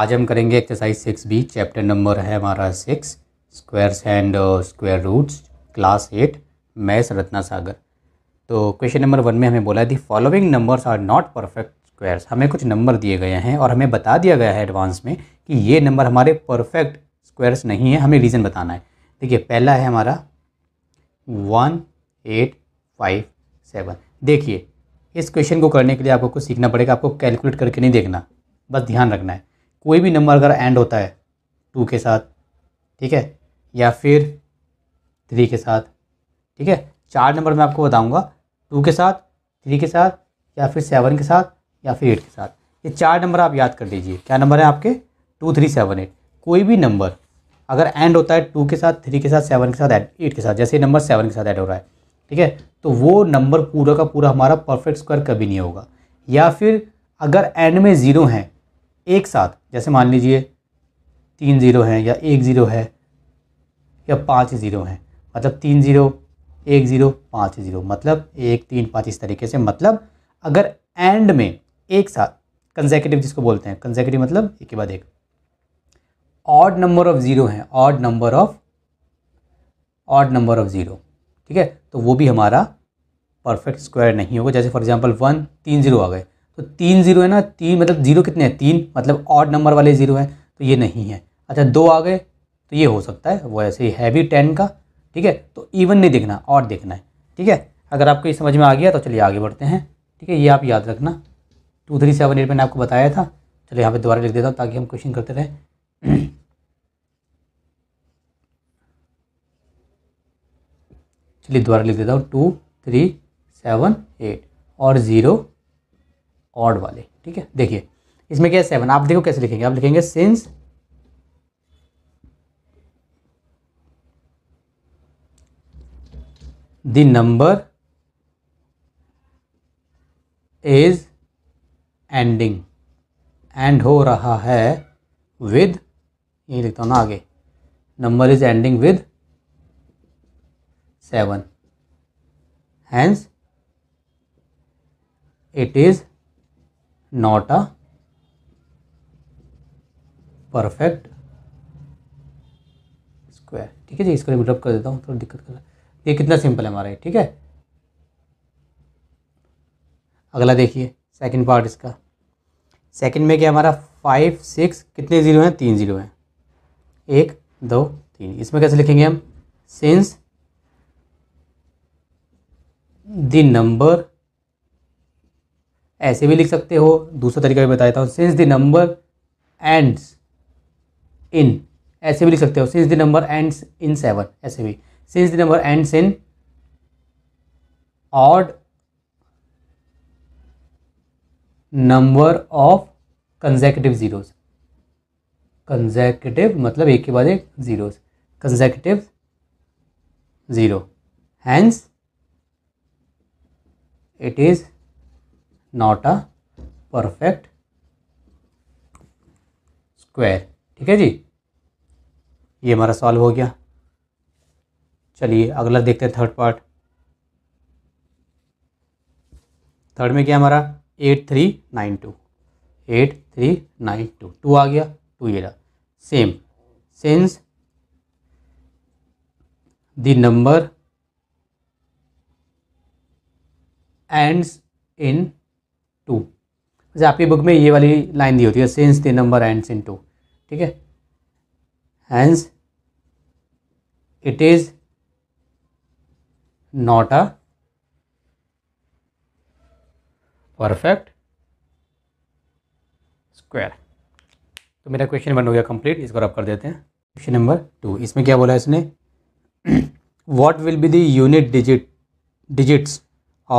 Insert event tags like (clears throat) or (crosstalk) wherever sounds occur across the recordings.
आज हम करेंगे exercise six B chapter number है हमारा six squares and square roots class eight maths Ratna Sagar तो क्वेश्चन नंबर वन में हमें बोला the following numbers are not perfect squares हमें कुछ नंबर दिए गए हैं और हमें बता दिया गया है एडवांस में कि ये नंबर हमारे परफेक्ट स्क्वायर्स नहीं है हमें रीज़न बताना है देखिए पहला है हमारा वन एट फाइव सेवन देखिए इस क्वेश्चन को करने के लिए आपको कुछ सीखना पड़ेगा आपको कैलकुलेट करके नहीं देखना बस ध्यान रखना है कोई भी नंबर अगर एंड होता है टू के साथ ठीक है या फिर थ्री के साथ ठीक है चार नंबर मैं आपको बताऊंगा टू के साथ थ्री के साथ या फिर सेवन के साथ या फिर एट के साथ ये चार नंबर आप याद कर लीजिए क्या नंबर है आपके टू थ्री सेवन एट कोई भी नंबर अगर एंड होता है टू के साथ थ्री के साथ सेवन के साथ एड एट के साथ जैसे नंबर सेवन के साथ ऐड हो रहा है ठीक है तो वो नंबर पूरा का पूरा हमारा परफेक्ट स्क्वायर कभी नहीं होगा या फिर अगर एंड में ज़ीरो है एक साथ जैसे मान लीजिए तीन ज़ीरो हैं या एक ज़ीरो है या पाँच ज़ीरो हैं मतलब तीन ज़ीरो एक ज़ीरो पाँच ज़ीरो मतलब एक तीन पाँच इस तरीके से मतलब अगर एंड में एक साथ कंजेकेटिव जिसको बोलते हैं कंजेकेटिव मतलब एक के बाद एक ऑड नंबर ऑफ ज़ीरो हैं odd number of odd number of zero ठीक है तो वो भी हमारा परफेक्ट स्क्वायर नहीं होगा जैसे फॉर एग्जांपल वन तीन ज़ीरो आ गए तो तीन जीरो है ना तीन मतलब जीरो कितने हैं तीन मतलब ऑड नंबर वाले जीरो हैं तो ये नहीं है अच्छा दो आ गए तो ये हो सकता है वो ऐसे ही है भी टेन का ठीक है तो इवन नहीं देखना ऑड देखना है ठीक है अगर आपको ये समझ में आ गया तो चलिए आगे बढ़ते हैं ठीक है ये आप याद रखना टू थ्री सेवन एट मैंने आपको बताया था चलिए यहाँ पे दोबारा लिख देता हूँ ताकि हम क्वेश्चन करते रहें (clears throat) चलिए दोबारा लिख देता हूँ टू थ्री सेवन एट और ज़ीरो ऑड वाले ठीक है देखिए इसमें क्या है सेवन आप देखो कैसे लिखेंगे आप लिखेंगे since the number is ending end हो रहा है विद यही लिखता हूँ ना आगे number is ending with seven hence it is not a perfect square ठीक है जी इसको मैं ड्रॉप कर देता हूँ थोड़ी दिक्कत कर ये कितना सिंपल है हमारा ये ठीक है अगला देखिए सेकंड पार्ट इसका सेकंड में क्या हमारा फाइव सिक्स कितने ज़ीरो हैं तीन ज़ीरो हैं एक दो तीन इसमें कैसे लिखेंगे हम सिंस द नंबर ऐसे भी लिख सकते हो दूसरा तरीका भी बताता हूँ since the number ends in ऐसे भी लिख सकते हो since the number ends in seven ऐसे भी since the number ends in odd number of consecutive zeros consecutive मतलब एक के बाद एक zeros consecutive zero hence it is not a perfect square ठीक है जी ये हमारा सॉल्व हो गया चलिए अगला देखते हैं थर्ड पार्ट थर्ड में क्या हमारा eight three nine two eight three nine two two आ गया टू ये रहा same since the number ends in two जैसे आपकी बुक में ये वाली लाइन दी होती है since the number end in two ठीक है hence it is not a perfect square तो मेरा क्वेश्चन बन हो गया कंप्लीट इसको आप कर देते हैं क्वेश्चन नंबर टू इसमें क्या बोला इसने what will be the unit digit digits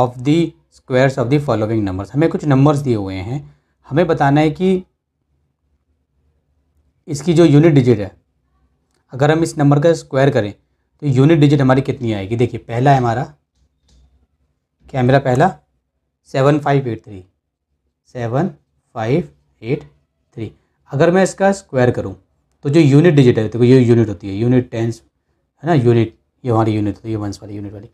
of the squares of the following numbers हमें कुछ नंबर्स दिए हुए हैं हमें बताना है कि इसकी जो यूनिट डिजिट है अगर हम इस नंबर का स्क्वायर करें तो यूनिट डिजिट हमारी कितनी आएगी देखिए पहला है हमारा क्या मेरा पहला seven five eight three seven five eight three अगर मैं इसका स्क्वायर करूं तो जो यूनिट डिजिट है देखो ये यूनिट होती है यूनिट टेंस है ना यूनिट ये हमारी यूनिट होती है वंस वाली यूनिट वाली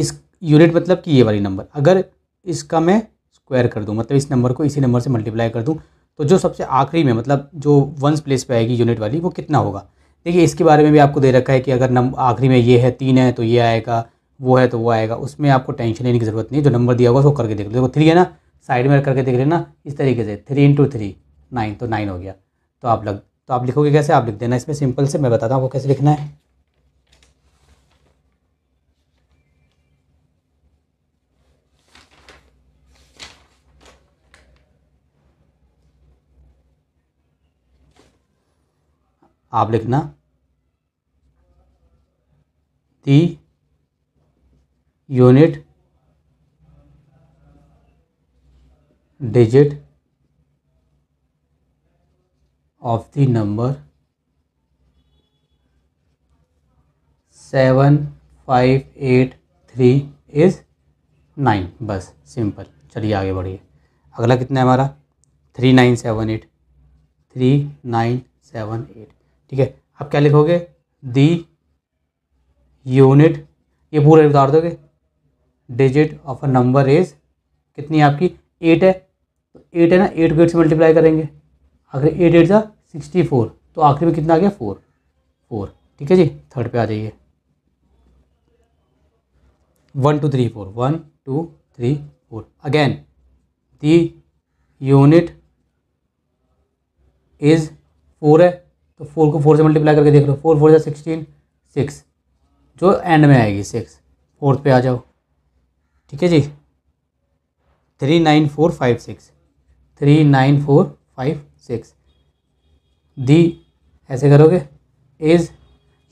इस यूनिट मतलब कि ये वाली नंबर अगर इसका मैं स्क्वायर कर दूँ मतलब इस नंबर को इसी नंबर से मल्टीप्लाई कर दूँ तो जो सबसे आखिरी में मतलब जो वंस प्लेस पे आएगी यूनिट वाली वो कितना होगा देखिए इसके बारे में भी आपको दे रखा है कि अगर नंबर आखिरी में ये है तीन है तो ये आएगा वो है तो वो आएगा उसमें आपको टेंशन लेने की ज़रूरत नहीं है जो नंबर दिया होगा वो करके देख लो देखो थ्री है ना साइड में करके देख लेना इस तरीके से थ्री इंटू थ्री नाइन तो नाइन हो गया तो आप लग तो आप लिखोगे कैसे आप लिख देना इसमें सिंपल से मैं बताता हूँ आपको कैसे लिखना है आप लिखना the unit number seven five eight three is nine बस सिंपल चलिए आगे बढ़िए अगला कितना है हमारा three nine seven eight three nine seven eight ठीक है अब क्या लिखोगे दी यूनिट ये पूरा उतार दोगे digit of a number is कितनी आपकी एट है तो एट है ना एट को एट से मल्टीप्लाई करेंगे आखिर एट एट था सिक्सटी फोर तो आखिर में कितना आ गया फोर फोर ठीक है जी थर्ड पे आ जाइए one two three four one two three four again the unit is four है तो फोर को फोर से मल्टीप्लाई करके देख लो फोर फोर या सिक्सटीन सिक्स जो एंड में आएगी सिक्स फोर्थ पे आ जाओ ठीक है जी three nine four five six three nine four five six the ऐसे करोगे इज़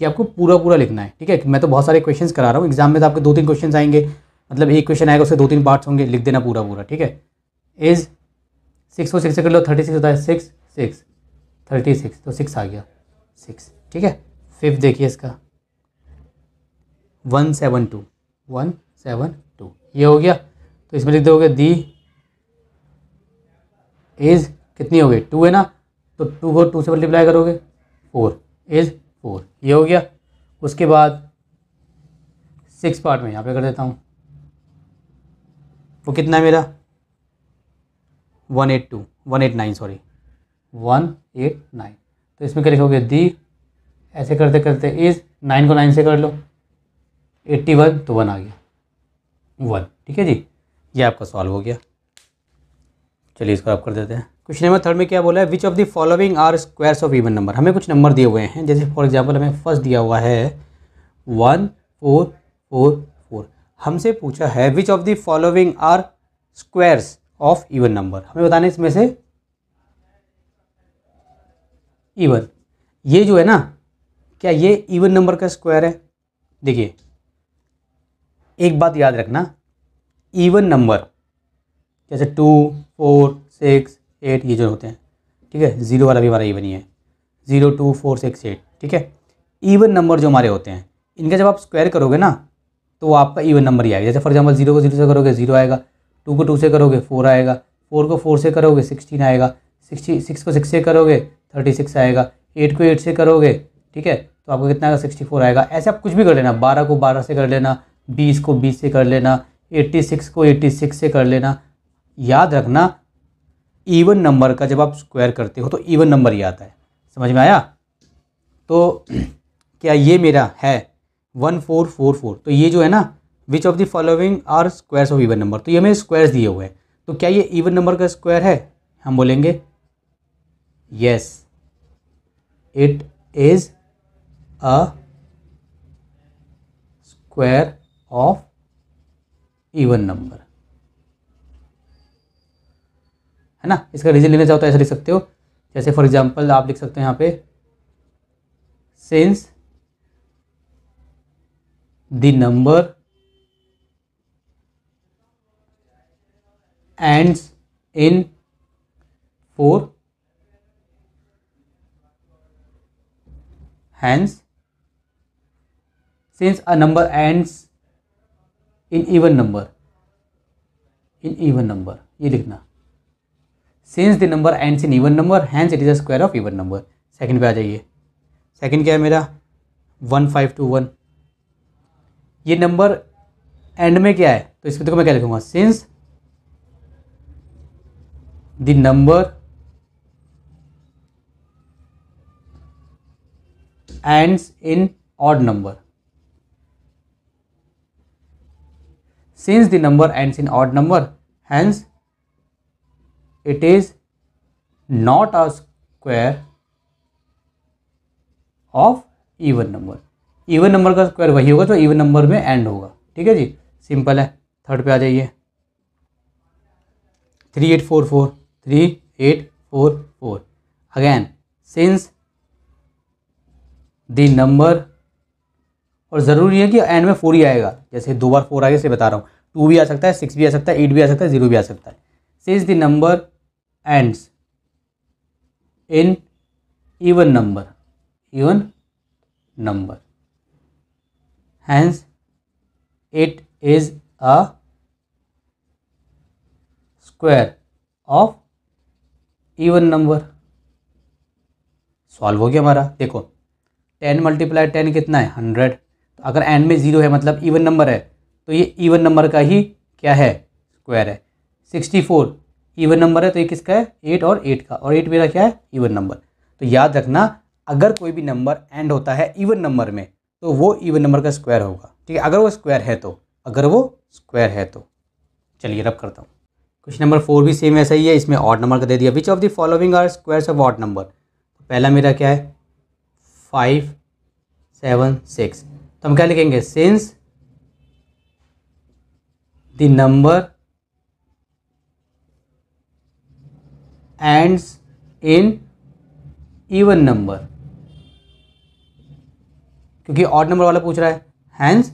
ये आपको पूरा पूरा लिखना है ठीक है मैं तो बहुत सारे क्वेश्चंस करा रहा हूँ एग्जाम में तो आपके दो तीन क्वेश्चंस आएंगे मतलब एक क्वेश्चन आएगा उससे दो तीन पार्ट्स होंगे लिख देना पूरा पूरा ठीक है इज़ सिक्स को सिक्स से कर लो थर्टी सिक्स होता है सिक्स सिक्स थर्टी सिक्स तो सिक्स आ गया सिक्स ठीक है फिफ्थ देखिए इसका one seven two one seven two ये हो गया तो इसमें लिख दोगे दी एज कितनी हो गई टू है ना तो टू को टू से मल्टीप्लाई करोगे फोर एज फोर ये हो गया उसके बाद सिक्स पार्ट में यहाँ पे कर देता हूँ वो कितना है मेरा one eight two one eight nine sorry one eight nine तो इसमें क्या लिखोगे दी ऐसे करते करते इस नाइन को नाइन से कर लो एट्टी वन तो वन आ गया वन ठीक है जी ये आपका सॉल्व हो गया चलिए इसको आप कर देते हैं क्वेश्चन नंबर थर्ड में क्या बोला है which of the following are squares of even number हमें कुछ नंबर दिए हुए हैं जैसे फॉर एग्जांपल हमें फर्स्ट दिया हुआ है वन फोर फोर फोर हमसे पूछा है which of the following are squares of even number हमें बताने इसमें से इवन ये जो है ना क्या ये इवन नंबर का स्क्वायर है देखिए एक बात याद रखना इवन नंबर जैसे टू फोर सिक्स एट ये जो होते हैं ठीक है ज़ीरो वाला भी हमारा इवन ही है zero two four six eight ठीक है इवन नंबर जो हमारे होते हैं इनका जब आप स्क्वायर करोगे ना तो वो आपका इवन नंबर ही आएगा जैसे फॉर एग्जाम्पल जीरो को जीरो से करोगे जीरो आएगा टू को टू से करोगे फोर आएगा फोर को फोर से करोगे सिक्सटीन आएगा सिक्सटी सिक्स को सिक्स से करोगे थर्टी सिक्स आएगा एट को एट से करोगे ठीक है तो आपको कितना आएगा सिक्सटी फोर आएगा ऐसे आप कुछ भी कर लेना बारह को बारह से कर लेना बीस को बीस से कर लेना एट्टी सिक्स को एट्टी सिक्स से कर लेना याद रखना इवन नंबर का जब आप स्क्वायर करते हो तो इवन नंबर ही आता है समझ में आया तो (clears throat) क्या ये मेरा है वन फोर फोर फोर तो ये जो है ना which of the following are squares of even number तो ये हमें स्क्वायर्स दिए हुए हैं तो क्या ये इवन नंबर का स्क्वायर है हम बोलेंगे yes it is a square of even number है ना इसका रीजन लेना चाहो तो ऐसा लिख सकते हो जैसे फॉर एग्जांपल आप लिख सकते हो यहां पे since the number ends in four Hence, since a number ends in even number, in even number, ये लिखना since the number ends in even number hence it is a square of even number second पे आ जाइए second क्या है मेरा one five two one ये number end में क्या है तो इसमें देखो मैं क्या लिखूंगा since the number ends in odd number since the number ends in odd number hence it is not a square of even number even number का स्क्वायर वही होगा जो इवन नंबर में एंड होगा ठीक है जी सिंपल है थर्ड पे आ जाइए three eight four four three eight four four again since the number और ज़रूरी है कि एंड में फोर ही आएगा जैसे दो बार फोर आगे से बता रहा हूँ टू भी आ सकता है सिक्स भी आ सकता है एट भी आ सकता है ज़ीरो भी आ सकता है since the number ends in even number even number hence it is a square of even number solve हो गया हमारा देखो टेन मल्टीप्लाई टेन कितना है हंड्रेड तो अगर एन में ज़ीरो है मतलब इवन नंबर है तो ये इवन नंबर का ही क्या है स्क्वायर है सिक्सटी फोर ईवन नंबर है तो ये किसका है एट और एट का और एट मेरा क्या है ईवन नंबर तो याद रखना अगर कोई भी नंबर एंड होता है इवन नंबर में तो वो इवन नंबर का स्क्वायर होगा ठीक है अगर वो स्क्वायर है तो अगर वो स्क्वायर है तो चलिए रब करता हूँ क्वेश्चन नंबर फोर भी सेम ऐसा ही है इसमें ऑड नंबर का दे दिया which of the following are squares of odd number पहला मेरा क्या है फाइव सेवन सिक्स तो हम क्या लिखेंगे since the number ends in even number क्योंकि ऑड नंबर वाला पूछ रहा है hence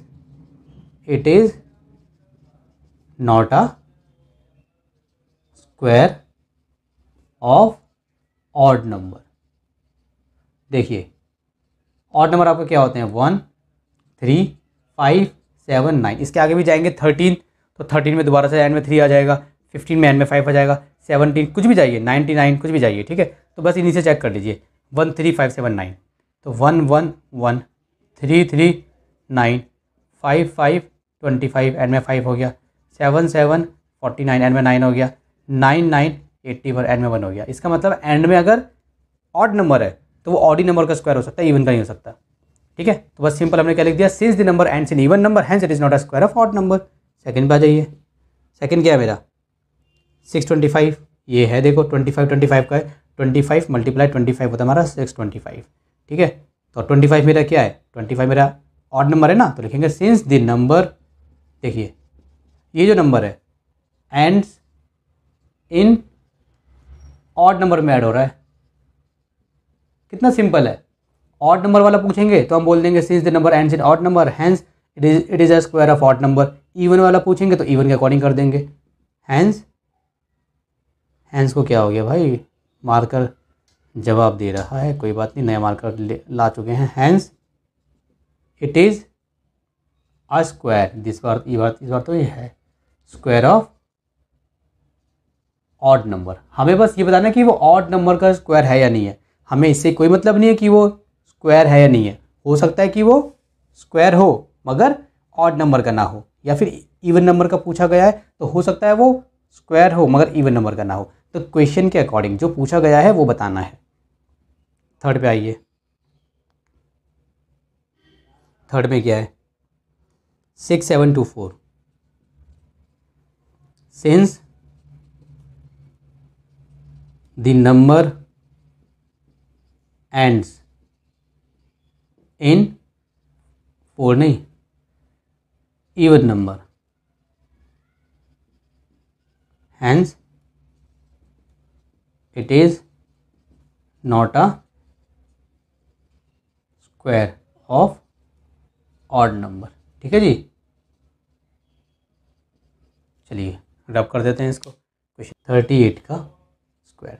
it is not a square of odd number देखिए और नंबर आपका क्या होते हैं one three five seven nine इसके आगे भी जाएंगे थर्टीन तो थर्टीन में दोबारा से एन में थ्री आ जाएगा फिफ्टीन में एन में फाइव आ जाएगा सेवनटीन कुछ भी जाइए नाइन्टी नाइन कुछ भी जाइए ठीक है तो बस इन्हीं से चेक कर लीजिए one three five seven nine तो one one one three three nine five five twenty five end में फाइव हो गया seven seven forty nine end में नाइन हो गया nine nine eighty four end में वन हो गया इसका मतलब एंड में अगर ऑड नंबर है तो वो ऑडी नंबर का स्क्वायर हो सकता है इवन का नहीं हो सकता ठीक है तो बस सिंपल हमने क्या लिख दिया since the number end in even number hence it is not a square of odd number second पे आ जाइए सेकंड क्या है मेरा सिक्स ट्वेंटी फाइव ये है देखो ट्वेंटी फाइव ट्वेंटी फाइव का है twenty five multiply twenty five होता हमारा सिक्स ट्वेंटी फाइव ठीक है तो ट्वेंटी फाइव मेरा क्या है ट्वेंटी फाइव मेरा ऑड नंबर है ना तो लिखेंगे सिंस द नंबर देखिए ये जो नंबर है एंड इन ऑड नंबर में ऐड हो रहा है कितना सिंपल है ऑट नंबर वाला पूछेंगे तो हम बोल देंगे since the number end in odd number hence it is it is a square of odd number even वाला पूछेंगे तो इवन के अकॉर्डिंग कर देंगे हैंस हैंस को क्या हो गया भाई मार्कर जवाब दे रहा है कोई बात नहीं नया मार्कर ला चुके हैं hence it is a square this बार ये बार इस बार तो ये है स्क्वायर ऑफ ऑड नंबर हमें बस ये बताना कि वो ऑड नंबर का स्क्वायर है या नहीं है हमें इससे कोई मतलब नहीं है कि वो स्क्वायर है या नहीं है हो सकता है कि वो स्क्वायर हो मगर ऑड नंबर का ना हो या फिर इवन नंबर का पूछा गया है तो हो सकता है वो स्क्वायर हो मगर इवन नंबर का ना हो तो क्वेश्चन के अकॉर्डिंग जो पूछा गया है वो बताना है थर्ड पे आइए थर्ड में क्या है six seven two four since the number ends in four नहीं even number hence it is not a square of odd number ठीक है जी चलिए रब कर देते हैं इसको क्वेश्चन थर्टी एट का स्क्वायर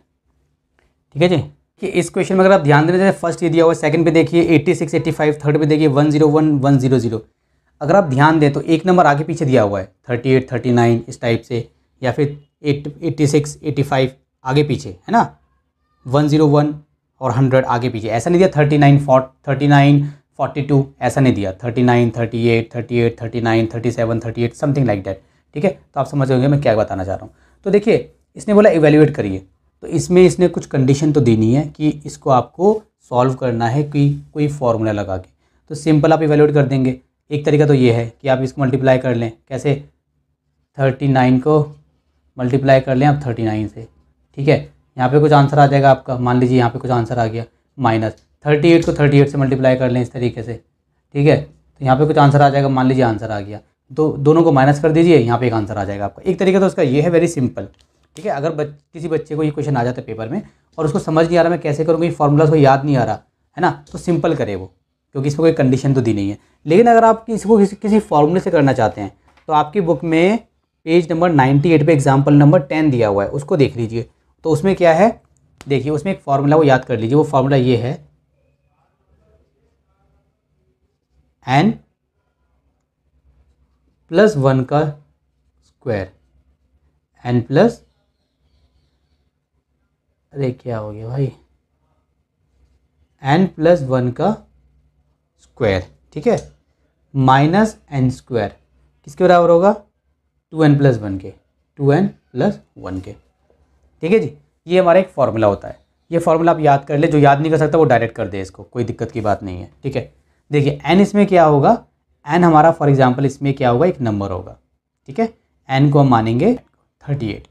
ठीक है जी कि इस क्वेश्चन में अगर आप ध्यान देना चाहें फर्स्ट ये दिया हुआ है सेकंड पे देखिए एट्टी सिक्स फाइव थर्ड पे देखिए one zero one one zero zero अगर आप ध्यान दें तो एक नंबर आगे पीछे दिया हुआ है थर्टी एट थर्टी नाइन इस टाइप से या फिर 86, 85 सिक्स फाइव आगे पीछे है ना वन जीरो वन और हंड्रेड आगे पीछे ऐसा नहीं दिया thirty nine forty thirty nine two ऐसा नहीं दिया thirty nine thirty eight thirty eight thirty nine thirty seven thirty eight something like that ठीक है तो आप समझ गए मैं क्या बताना चाह रहा हूँ तो देखिए इसने बोला इवेल्यूएट करिए तो इसमें इसने कुछ कंडीशन तो देनी है कि इसको आपको सॉल्व करना है कि कोई फार्मूला लगा के तो सिंपल आप इवेल्यूट कर देंगे एक तरीका तो ये है कि आप इसको मल्टीप्लाई कर लें कैसे थर्टी नाइन को मल्टीप्लाई कर लें आप थर्टी नाइन से ठीक है यहाँ पे कुछ आंसर आ जाएगा आपका मान लीजिए यहाँ पे कुछ आंसर आ गया माइनस थर्टी एट को थर्टी एट से मल्टीप्लाई कर लें इस तरीके से ठीक है तो यहाँ पे कुछ आंसर आ जाएगा मान लीजिए आंसर आ गया तो दोनों को माइनस कर दीजिए यहाँ पे एक आंसर आ जाएगा आपका एक तरीका तो उसका ये है वेरी सिंपल ठीक है अगर बच, किसी बच्चे को ये क्वेश्चन आ जाता है पेपर में और उसको समझ नहीं आ रहा मैं कैसे करूँगा ये फार्मूला को याद नहीं आ रहा है ना तो सिंपल करे वो क्योंकि इसमें कोई कंडीशन तो दी नहीं है लेकिन अगर आप इसको किसी किसी फार्मूले से करना चाहते हैं तो आपकी बुक में पेज नंबर नाइन्टी एट पर एग्जाम्पल नंबर टेन दिया हुआ है उसको देख लीजिए तो उसमें क्या है देखिए उसमें एक फार्मूला वो याद कर लीजिए वो फार्मूला ये है एन प्लस वन का स्क्वायर एन प्लस अरे क्या हो गया भाई एन प्लस वन का स्क्वायर ठीक है माइनस एन स्क्वायर किसके बराबर होगा टू एन प्लस वन के टू एन प्लस वन के ठीक है जी ये हमारा एक फार्मूला होता है ये फार्मूला आप याद कर ले जो याद नहीं कर सकता वो डायरेक्ट कर दे इसको कोई दिक्कत की बात नहीं है ठीक है देखिए एन इसमें क्या होगा एन हमारा फॉर एग्जाम्पल इसमें क्या होगा एक नंबर होगा ठीक है एन को हम मानेंगे थर्टी एट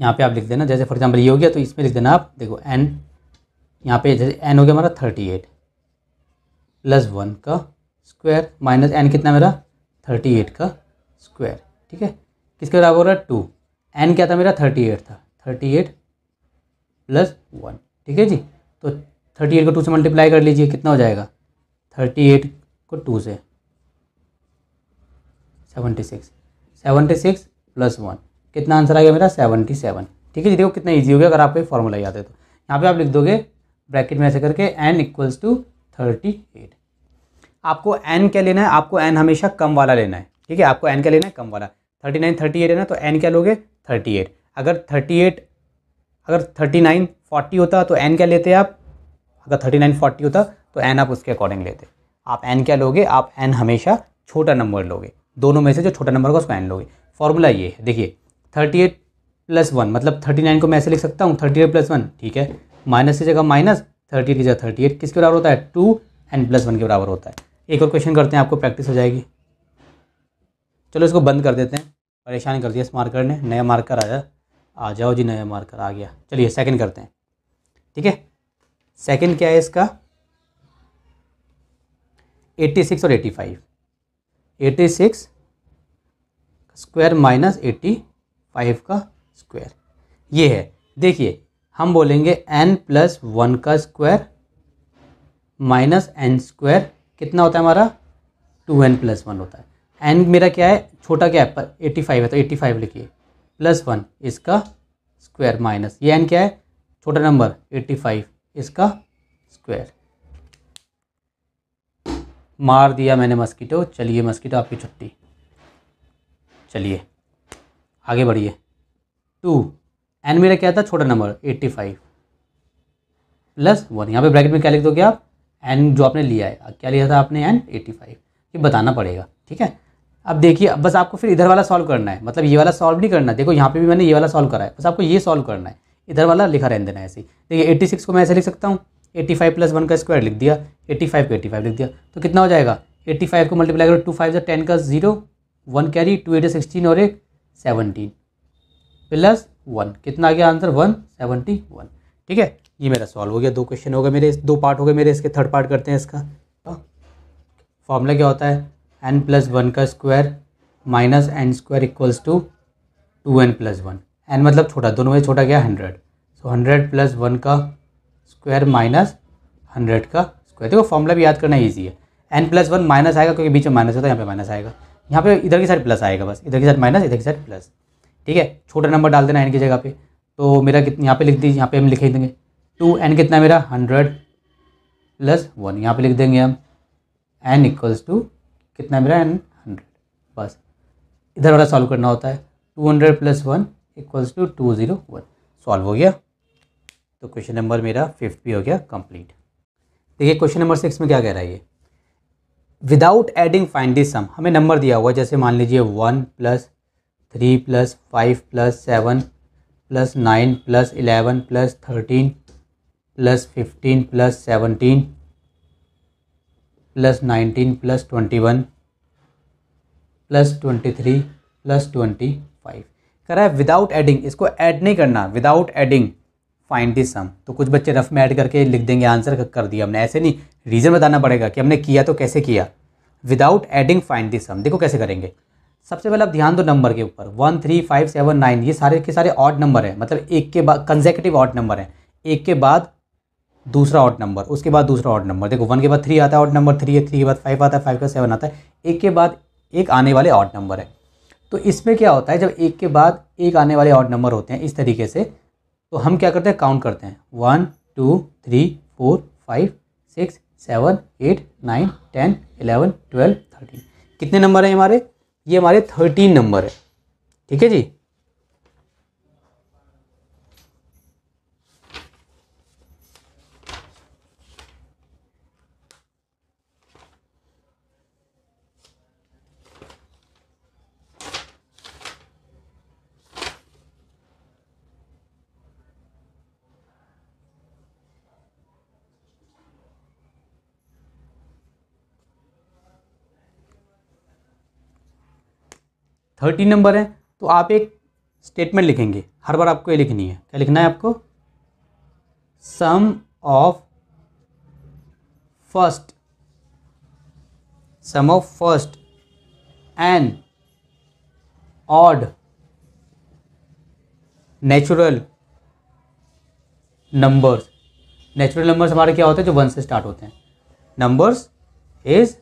यहाँ पे आप लिख देना जैसे फॉर एग्जांपल ये हो गया तो इसमें लिख देना आप देखो एन यहाँ पे जैसे एन हो गया हमारा थर्टी एट प्लस वन का स्क्वायर माइनस एन कितना मेरा थर्टी एट का स्क्वायर ठीक है किसके बराबर हो रहा है टू एन क्या था मेरा थर्टी एट था थर्टी एट प्लस वन ठीक है जी तो थर्टी एट को टू से मल्टीप्लाई कर लीजिए कितना हो जाएगा थर्टी एट को टू से seventy six seventy six plus one कितना आंसर आ गया मेरा सेवनटी सेवन ठीक है जी देखो कितना ईजी हो गया अगर आपको फॉर्मूला याद है तो यहाँ पर आप लिख दोगे ब्रैकेट में ऐसे करके n equals to thirty eight आपको एन क्या लेना है आपको एन हमेशा कम वाला लेना है ठीक है आपको एन क्या लेना है कम वाला थर्टी नाइन थर्टी एट है ना तो एन क्या लोगे थर्टी एट अगर थर्टी एट अगर थर्टी नाइन फोर्टी होता तो एन क्या लेते आप अगर थर्टी नाइन फोर्टी होता तो एन आप उसके अकॉर्डिंग लेते आप एन क्या लोगे आप एन हमेशा छोटा नंबर लोगे दोनों में से जो छोटा नंबर होगा उसको एन लोगे फॉर्मूला ये है देखिए थर्टी एट प्लस वन मतलब थर्टी नाइन को मैं ऐसे लिख सकता हूँ थर्टी एट प्लस वन ठीक है माइनस की जगह माइनस थर्टी एट की जगह थर्टी एट किसके बराबर होता है टू एंड प्लस वन के बराबर होता है एक और क्वेश्चन करते हैं आपको प्रैक्टिस हो जाएगी चलो इसको बंद कर देते हैं परेशान कर दिया इस मार्कर ने नया मार्कर आया आ जाओ जी नया मार्कर आ गया चलिए सेकेंड करते हैं ठीक है सेकेंड क्या है इसका सिक्स और eighty six square minus eighty five का स्क्वायर ये है देखिए हम बोलेंगे एन प्लस वन का स्क्वायर माइनस एन स्क्वायर कितना होता है हमारा टू एन प्लस वन होता है एन मेरा क्या है छोटा क्या है एट्टी फाइव है तो एट्टी फाइव लिखिए प्लस वन इसका स्क्वायर माइनस ये एन क्या है छोटा नंबर एट्टी फाइव इसका स्क्वायर मार दिया मैंने मस्कीटो चलिए मस्कीटो आपकी छुट्टी चलिए आगे बढ़िए टू एन मेरा क्या था छोटा number eighty five plus one यहाँ पे ब्रैकेट में क्या लिख दो क्या आप एन जो आपने लिया है क्या लिया था आपने एन एट्टी फाइव ये बताना पड़ेगा ठीक है अब देखिए अब बस आपको फिर इधर वाला सॉल्व करना है मतलब ये वाला सॉल्व नहीं करना है देखो यहाँ पे भी मैंने ये वाला सॉल्व करा है बस आपको ये सॉल्व करना है इधर वाला लिखा रहने देना है ऐसे देखिए एट्टी सिक्स को मैं ऐसे लिख सकता हूँ एट्टी फाइव प्लस वन का स्क्वायर लिख दिया एट्टी फाइव को एट्टी फाइव लिख दिया तो कितना हो जाएगा एट्टी फाइव को मल्टीप्लाई करो टू फाइव जो टेन का zero one carry two eight sixteen और एक सेवनटीन प्लस वन कितना आ गया आंसर वन सेवनटी वन ठीक है ये मेरा सॉल्व हो गया दो क्वेश्चन हो गए मेरे दो पार्ट हो गए मेरे इसके थर्ड पार्ट करते हैं इसका फॉर्मूला तो क्या होता है एन प्लस वन का square minus n square equals to two n plus one n मतलब छोटा दोनों में छोटा गया hundred so hundred plus one का स्क्वायर माइनस हंड्रेड का स्क्वायर देखो फॉर्मूला भी याद करना ईजी है एन प्लस वन माइनस आएगा क्योंकि बीच में माइनस होता है यहाँ पे माइनस आएगा यहाँ पे इधर की साइड प्लस आएगा बस इधर की साइड माइनस इधर की साइड प्लस ठीक है छोटा नंबर डाल देना एन की जगह पे तो मेरा कितना यहाँ पे लिख दीजिए यहाँ पे हम लिख ही देंगे टू तो एन कितना मेरा हंड्रेड प्लस वन यहाँ पे लिख देंगे हम एन इक्वल्स टू कितना मेरा एन हंड्रेड बस इधर वाला सॉल्व करना होता है two hundred plus one equals to two zero one solve हो गया तो क्वेश्चन नंबर मेरा फिफ्थ भी हो गया कंप्लीट देखिए क्वेश्चन नंबर सिक्स में क्या कह रहा है ये without adding find this sum हमें नंबर दिया हुआ जैसे मान लीजिए one plus three plus five plus seven plus nine plus eleven plus thirteen plus fifteen plus seventeen plus nineteen plus twenty one plus twenty three plus twenty five करा है without adding इसको add नहीं करना without adding find the sum तो कुछ बच्चे rough में add करके लिख देंगे आंसर कर दिया हमने ऐसे नहीं रीज़न बताना पड़ेगा कि हमने किया तो कैसे किया without adding find this sum देखो कैसे करेंगे सबसे पहले आप ध्यान दो नंबर के ऊपर one three five seven nine ये सारे के सारे ऑड नंबर हैं मतलब एक के बाद कंजेकेटिव ऑड नंबर हैं एक के बाद दूसरा ऑड नंबर उसके बाद दूसरा ऑड नंबर देखो वन के बाद थ्री आता है ऑड नंबर थ्री है थ्री के बाद फाइव आता है फाइव का सेवन आता है एक के बाद एक आने वाले ऑड नंबर है तो इसमें क्या होता है जब एक के बाद एक आने वाले ऑड नंबर होते हैं इस तरीके से तो हम क्या करते हैं काउंट करते हैं one two three four five six seven eight nine ten eleven twelve thirteen कितने नंबर हैं हमारे ये हमारे थर्टीन नंबर है ठीक है जी थर्टी नंबर है तो आप एक स्टेटमेंट लिखेंगे हर बार आपको ये लिखनी है क्या लिखना है आपको sum of first sum of first and odd natural numbers natural numbers हमारे क्या होते हैं जो वन से स्टार्ट होते हैं नंबर्स इज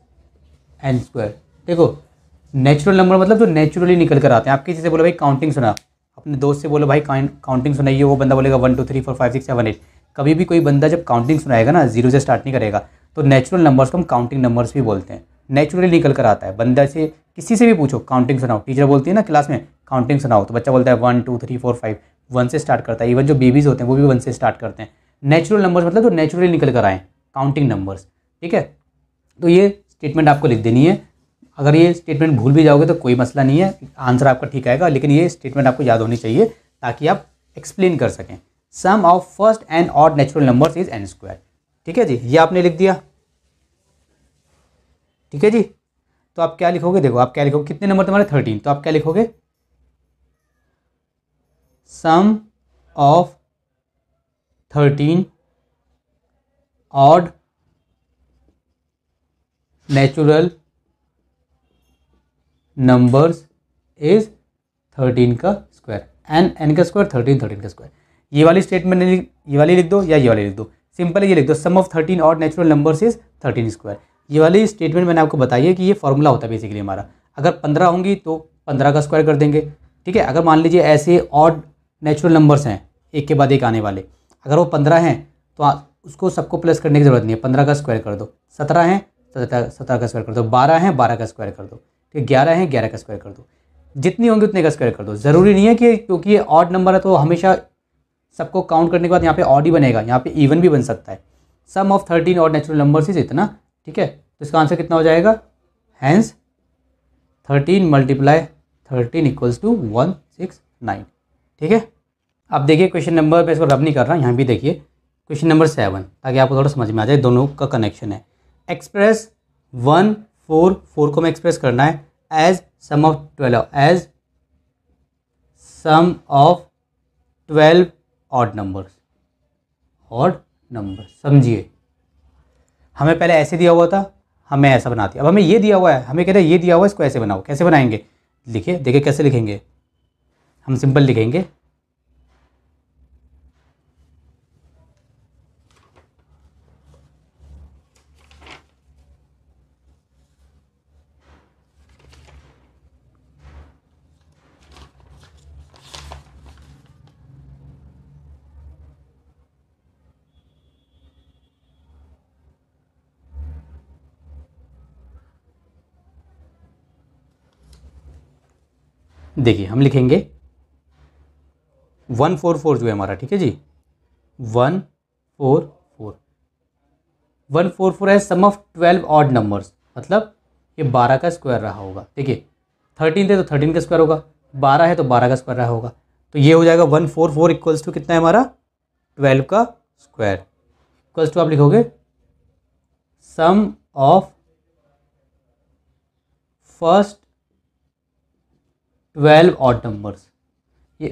एन स्क्वायर देखो नेचुरल नंबर मतलब जो नेचुरली निकल कर आते हैं आप किसी से बोलो भाई काउंटिंग सुना अपने दोस्त से बोलो भाई काउंटिंग सुनाइए वो बंदा बोलेगा one two three four five six seven eight कभी भी कोई बंदा जब काउंटिंग सुनाएगा ना जीरो से स्टार्ट नहीं करेगा तो नेचुरल नंबर्स को हम काउंटिंग नंबर्स भी बोलते हैं नेचुरली निकल कर आता है बंदा से किसी से भी पूछो काउंटिंग सुनाओ टीचर बोलती है ना क्लास में काउंटिंग सुनाओ तो बच्चा बोलता है one two three four five one से स्टार्ट करता है इवन जो बेबीज़ होते हैं वो भी वन से स्टार्ट करते हैं नेचुरल नंबर्स मतलब जो नेचुरली निकल कर आए काउंटिंग नंबर्स ठीक है तो ये स्टेटमेंट आपको लिख देनी है अगर ये स्टेटमेंट भूल भी जाओगे तो कोई मसला नहीं है आंसर आपका ठीक आएगा लेकिन ये स्टेटमेंट आपको याद होनी चाहिए ताकि आप एक्सप्लेन कर सकें sum of first and odd natural numbers is n square ठीक है जी ये आपने लिख दिया ठीक है जी तो आप क्या लिखोगे देखो आप क्या लिखोगे कितने नंबर तुम्हारे थर्टीन तो आप क्या लिखोगे sum of thirteen odd natural numbers is thirteen का स्क्वायर एन एन का स्क्वायर थर्टीन थर्टीन का स्क्वायर ये वाली स्टेटमेंट ये वाली लिख दो या ये वाली लिख दो सिंपल ये लिख दो सम ऑफ थर्टीन और natural numbers is thirteen square ये वाली स्टेटमेंट मैंने आपको बताई है कि ये फॉर्मूला होता है बेसिकली हमारा अगर पंद्रह होंगी तो पंद्रह का स्क्वायर कर देंगे ठीक है अगर मान लीजिए ऐसे और नेचुरल नंबर्स हैं एक के बाद एक आने वाले अगर वो पंद्रह हैं तो उसको सबको प्लस करने की ज़रूरत नहीं है पंद्रह का स्क्वायर कर दो सत्रह हैं सत्रह सत्रह का स्क्वायर कर दो बारह हैं बारह का स्क्वायर कर दो कि ग्यारह है ग्यारह का स्क्वायर कर दो जितनी होंगी उतने का स्क्वायर कर दो ज़रूरी नहीं है कि क्योंकि ये ऑड नंबर है तो हमेशा सबको काउंट करने के बाद यहाँ पे ऑड ही बनेगा यहाँ पे इवन भी बन सकता है सम ऑफ थर्टीन और नेचुरल नंबर्स इज इतना ठीक है तो इसका आंसर कितना हो जाएगा hence thirteen multiply thirteen equals to one six nine ठीक है अब देखिए क्वेश्चन नंबर मैं इसको रब नहीं कर रहा यहाँ भी देखिए क्वेश्चन नंबर सेवन ताकि आपको थोड़ा समझ में आ जाए दोनों का कनेक्शन है एक्सप्रेस वन फोर फोर को हमें एक्सप्रेस करना है as sum of twelve as sum of twelve odd numbers odd number समझिए हमें पहले ऐसे दिया हुआ था हमें ऐसा बना दिया अब हमें ये दिया हुआ है हमें कह रहे हैं ये दिया हुआ है इसको ऐसे बनाओ कैसे बनाएंगे लिखिए देखिए कैसे लिखेंगे हम सिंपल लिखेंगे देखिए हम लिखेंगे वन फोर फोर जो है हमारा ठीक है जी one four four one four four है sum of twelve odd numbers मतलब ये बारह का स्क्वायर रहा होगा देखिए थर्टीन थे तो थर्टीन का स्क्वायर होगा बारह है तो बारह का स्क्वायर रहा होगा तो ये हो जाएगा one four four equals to कितना है हमारा ट्वेल्व का स्क्वायर इक्वल्स टू आप लिखोगे sum of first twelve odd numbers ये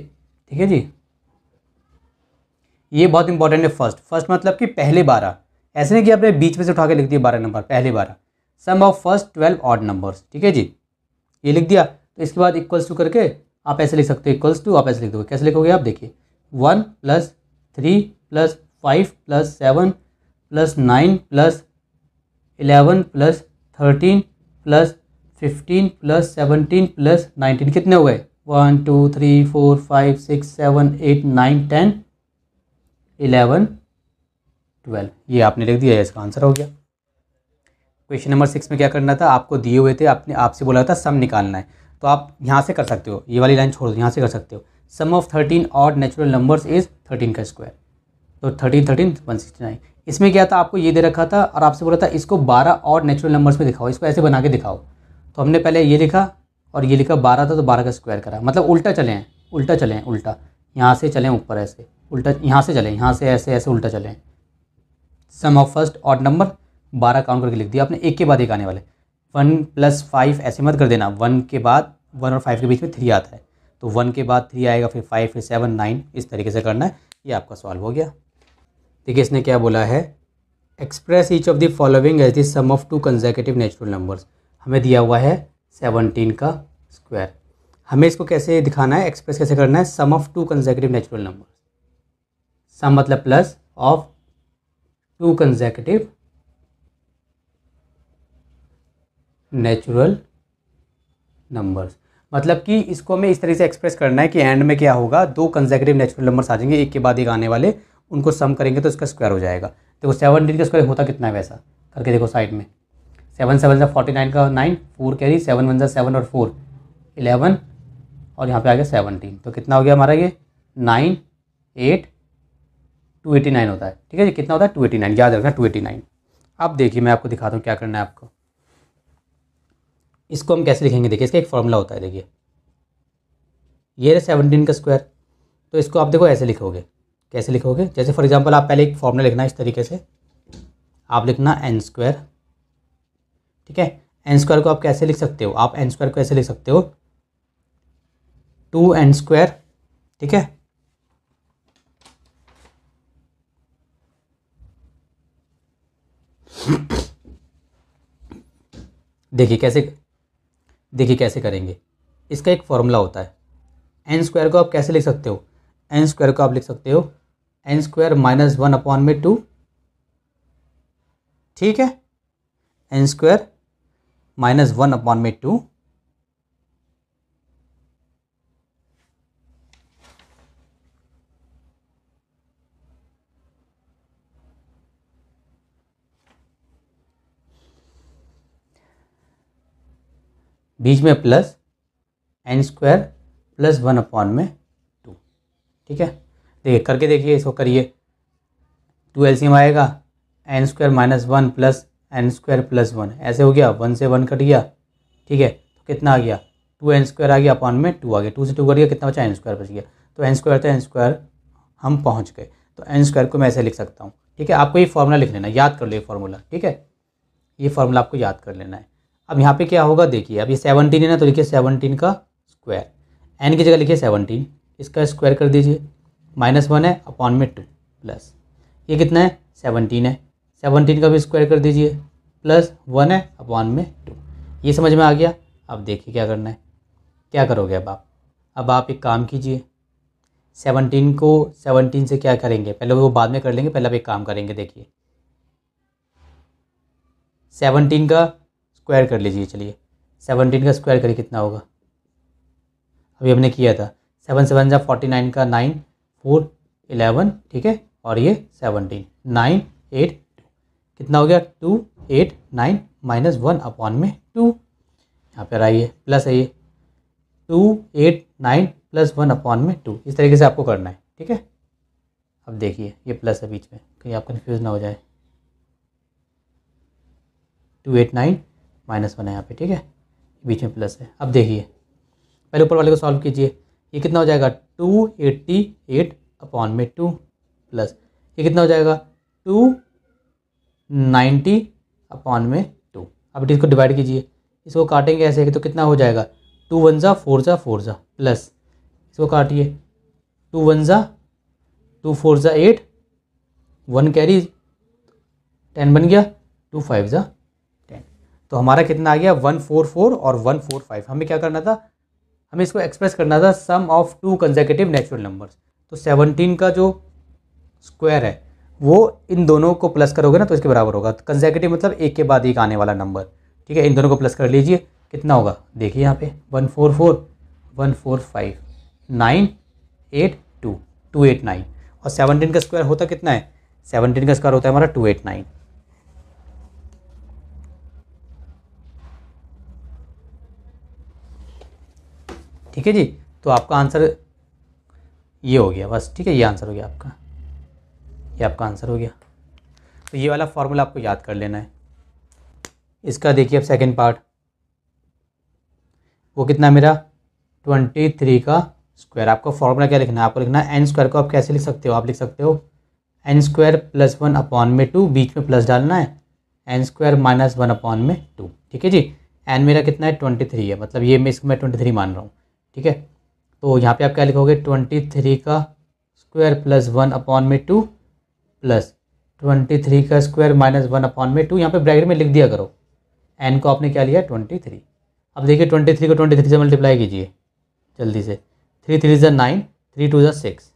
ठीक है जी ये बहुत इंपॉर्टेंट है फर्स्ट फर्स्ट मतलब कि पहले बारह ऐसे नहीं कि आपने बीच में से उठा के लिख दिया बारह नंबर पहले बारह sum of first twelve odd numbers ठीक है जी ये लिख दिया तो इसके बाद इक्वल्स टू करके आप ऐसे लिख सकते हो इक्वल्स टू आप ऐसे लिख दोगे कैसे लिखोगे आप देखिए one plus three plus five plus seven plus nine plus eleven plus thirteen plus fifteen plus seventeen plus nineteen कितने हो गए one two three four five six seven eight nine ten eleven twelve ये आपने लिख दिया इसका answer हो गया क्वेश्चन नंबर सिक्स में क्या करना था आपको दिए हुए थे आपने आपसे बोला था सम निकालना है तो आप यहाँ से कर सकते हो ये वाली लाइन छोड़ दो यहाँ से कर सकते हो सम ऑफ थर्टीन और नेचुरल नंबर्स इज थर्टीन का स्क्वायर तो thirteen thirteen one sixty nine इसमें क्या था आपको ये दे रखा था और आपसे बोला था इसको बारह और नेचुरल नंबर्स में दिखाओ इसको ऐसे बना के दिखाओ तो हमने पहले ये लिखा और ये लिखा बारह था तो बारह का स्क्वायर करा मतलब उल्टा चले हैं उल्टा चले हैं उल्टा यहाँ से चलें ऊपर ऐसे उल्टा यहाँ से चलें यहाँ से ऐसे ऐसे उल्टा चलें सम ऑफ फर्स्ट और नंबर बारह काउंट करके लिख दिया आपने एक के बाद एक आने वाले वन प्लस फाइव ऐसे मत कर देना वन के बाद वन और फाइव के बीच में थ्री आता है तो वन के बाद थ्री आएगा फिर फाइव फिर सेवन नाइन इस तरीके से करना है ये आपका सवाल हो गया देखिए इसने क्या बोला है express each of the following as the sum of two consecutive natural numbers हमें दिया हुआ है सेवनटीन का स्क्वायर हमें इसको कैसे दिखाना है एक्सप्रेस कैसे करना है sum of two consecutive natural number sum मतलब plus of two consecutive natural numbers मतलब कि इसको हमें इस तरीके से एक्सप्रेस करना है कि एंड में क्या होगा दो कंजेकेटिव नेचुरल नंबर्स आ जाएंगे एक के बाद एक आने वाले उनको सम करेंगे तो इसका स्क्वायर हो जाएगा देखो सेवन डिग्री का स्क्वायर होता कितना है वैसा करके देखो साइड में सेवन सेवन जो फोर्टी नाइन का nine four carry seven one सा सेवन और फोर इलेवन और यहाँ पे आ गया सेवनटीन तो कितना हो गया हमारा ये nine eight two eighty nine होता है ठीक है जी कितना होता है टू एटी नाइन याद रखना टू एटी नाइन अब देखिए मैं आपको दिखाता हूँ क्या करना है आपको इसको हम कैसे लिखेंगे देखिए इसका एक फॉर्मूला होता है देखिए ये है सेवनटीन का स्क्वायर तो इसको आप देखो ऐसे लिखोगे कैसे लिखोगे जैसे फॉर एग्जांपल आप पहले एक फॉर्मूला लिखना इस तरीके से आप लिखना एन स्क्वायर ठीक है एन स्क्वायर को आप कैसे लिख सकते हो आप एन स्क्वायर को कैसे लिख सकते हो टू एन स्क्वायर ठीक है देखिए कैसे देखिए कैसे करेंगे इसका एक फॉर्मूला होता है एन स्क्वायर को आप कैसे लिख सकते हो एन स्क्वायर को आप लिख सकते हो n square minus one upon में टू ठीक है n square minus one upon में टू बीच में plus n square plus one upon में टू ठीक है देखिए करके देखिए इसको करिए टू एल आएगा n square minus one plus n square plus one ऐसे हो गया वन से वन कट गया ठीक है तो कितना आ गया टू एन स्क्वायर आ गया अपॉन में टू आ गया टू से टू कट गया कितना बचा एन स्क्वायर बच गया तो एन स्क्वायर तो एन स्क्वायर हम पहुँच गए तो एन स्क्वायर को मैं ऐसे लिख सकता हूँ ठीक है आपको ये फॉर्मूला लिख लेना याद कर लो ये फॉर्मूला ठीक है ये फॉर्मूला आपको याद कर लेना है अब यहाँ पर क्या होगा देखिए अब ये सेवनटीन है ना तो लिखिए सेवनटीन का स्क्वायर एन की जगह लिखिए सेवनटीन इसका स्क्वायर कर दीजिए माइनस वन है अपॉन में टू प्लस ये कितना है सेवनटीन है सेवनटीन का भी स्क्वायर कर दीजिए प्लस वन है अब वन में टू ये समझ में आ गया अब देखिए क्या करना है क्या करोगे अब आप अब आप एक काम कीजिए सेवनटीन को सेवनटीन से क्या करेंगे पहले वो बाद में कर लेंगे पहले आप एक काम करेंगे देखिए सेवनटीन का स्क्वायर कर लीजिए चलिए सेवनटीन का स्क्वायर करिए कितना होगा अभी हमने किया था सेवन सेवन जब फोर्टी नाइन का नाइन फोर इलेवन ठीक है और ये सेवनटीन नाइन एट कितना हो गया two eight nine minus one upon में टू यहाँ पर आइए प्लस है ये two eight nine plus one upon में टू इस तरीके से आपको करना है ठीक है अब देखिए ये प्लस है बीच में कहीं आप कन्फ्यूज ना हो जाए two eight nine minus one है यहाँ पे ठीक है बीच में प्लस है अब देखिए पहले ऊपर वाले को सॉल्व कीजिए ये कितना हो जाएगा टू एट्टी एट अपॉन में टू प्लस ये कितना हो जाएगा टू नाइन्टी अपॉन में टू अब इसको डिवाइड कीजिए इसको काटेंगे ऐसे तो कितना हो जाएगा टू वन ज़ा फोर ज़ा फोर ज़ा प्लस इसको काटिए टू वन ज़ा टू फोर ज़ा एट वन कैरी टेन बन गया टू फाइव ज़ा टेन तो हमारा कितना आ गया वन फोर फोर और वन फोर फाइव हमें क्या करना था हमें इसको एक्सप्रेस करना था sum of two consecutive natural numbers तो सेवनटीन का जो स्क्वायर है वो इन दोनों को प्लस करोगे ना तो इसके बराबर होगा कंजेकेटिव तो मतलब एक के बाद एक आने वाला नंबर ठीक है इन दोनों को प्लस कर लीजिए कितना होगा देखिए यहाँ पे one four four one four five nine eight two two eight nine और सेवनटीन का स्क्वायर होता कितना है सेवनटीन का स्क्वायर होता है हमारा टू एट नाइन ठीक है जी तो आपका आंसर ये हो गया बस ठीक है ये आंसर हो गया आपका ये आपका आंसर हो गया तो ये वाला फार्मूला आपको याद कर लेना है इसका देखिए अब सेकेंड पार्ट वो कितना मेरा ट्वेंटी थ्री का स्क्वायर आपको फॉर्मूला क्या लिखना है आपको लिखना है एन स्क्वायर को आप कैसे लिख सकते हो आप लिख सकते हो n square plus one upon में टू बीच में प्लस डालना है n square minus one upon में टू ठीक है जी एन मेरा कितना है ट्वेंटी थ्री है मतलब ये मैं इसको मैं ट्वेंटी थ्री मान रहा हूँ ठीक है तो यहाँ पे आप क्या लिखोगे ट्वेंटी थ्री का स्क्वायर प्लस वन अपॉन में टू प्लस ट्वेंटी थ्री का स्क्वायर माइनस वन अपॉन में टू यहाँ पे ब्रैकेट में लिख दिया करो एन को आपने क्या लिया ट्वेंटी थ्री अब देखिए ट्वेंटी थ्री को ट्वेंटी थ्री से मल्टीप्लाई कीजिए जल्दी से थ्री थ्री ज़ा नाइन थ्री टू ज़ा सिक्स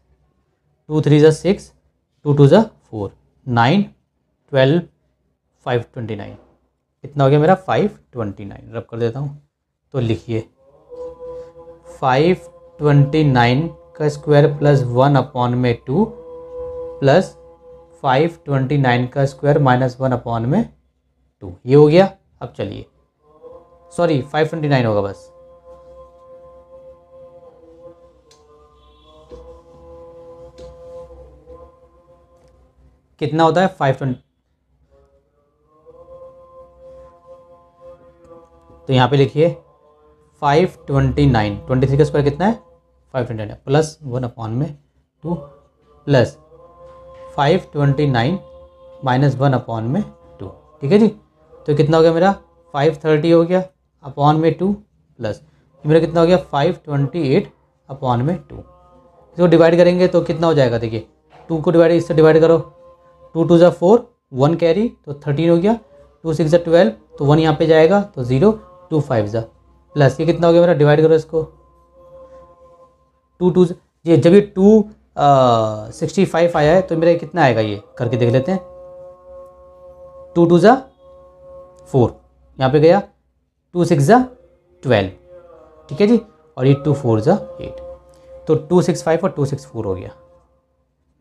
टू थ्री ज़ा सिक्स टू टू ज़ा four nine twelve five twenty nine कितना हो गया मेरा फाइव ट्वेंटी नाइन रब कर देता हूँ तो लिखिए फाइव ट्वेंटी नाइन का स्क्वायर प्लस वन अपॉन में two plus five twenty nine का स्क्वायर माइनस वन अपॉन में टू ये हो गया अब चलिए सॉरी फाइव ट्वेंटी नाइन होगा बस कितना होता है फाइव ट्वेंटी तो यहाँ पे लिखिए five twenty nine twenty three का स्क्वायर कितना है five twenty nine plus one upon में two plus five twenty nine minus one upon में टू ठीक है जी तो कितना हो गया मेरा फाइव थर्टी हो गया अपॉन में टू प्लस तो मेरा कितना हो गया फाइव ट्वेंटी एट अपॉन में टू इसको डिवाइड करेंगे तो कितना हो जाएगा देखिए टू को डिवाइड इससे डिवाइड करो टू टू ज़ा फोर वन कैरी तो थर्टीन हो गया टू सिक्स ज़ा ट्वेल्व तो वन यहाँ पे जाएगा तो ज़ीरो टू फाइव ज़ा प्लस ये कितना हो गया मेरा डिवाइड करो इसको टू टू ये जब ये टू सिक्सटी फाइव आया है तो मेरा कितना आएगा ये करके देख लेते हैं टू टू ज़ा फोर यहाँ पे गया टू सिक्स ज़ा ट्वेल्व ठीक है जी और ये टू फोर ज़ा एट तो टू सिक्स फाइव और टू सिक्स फोर हो गया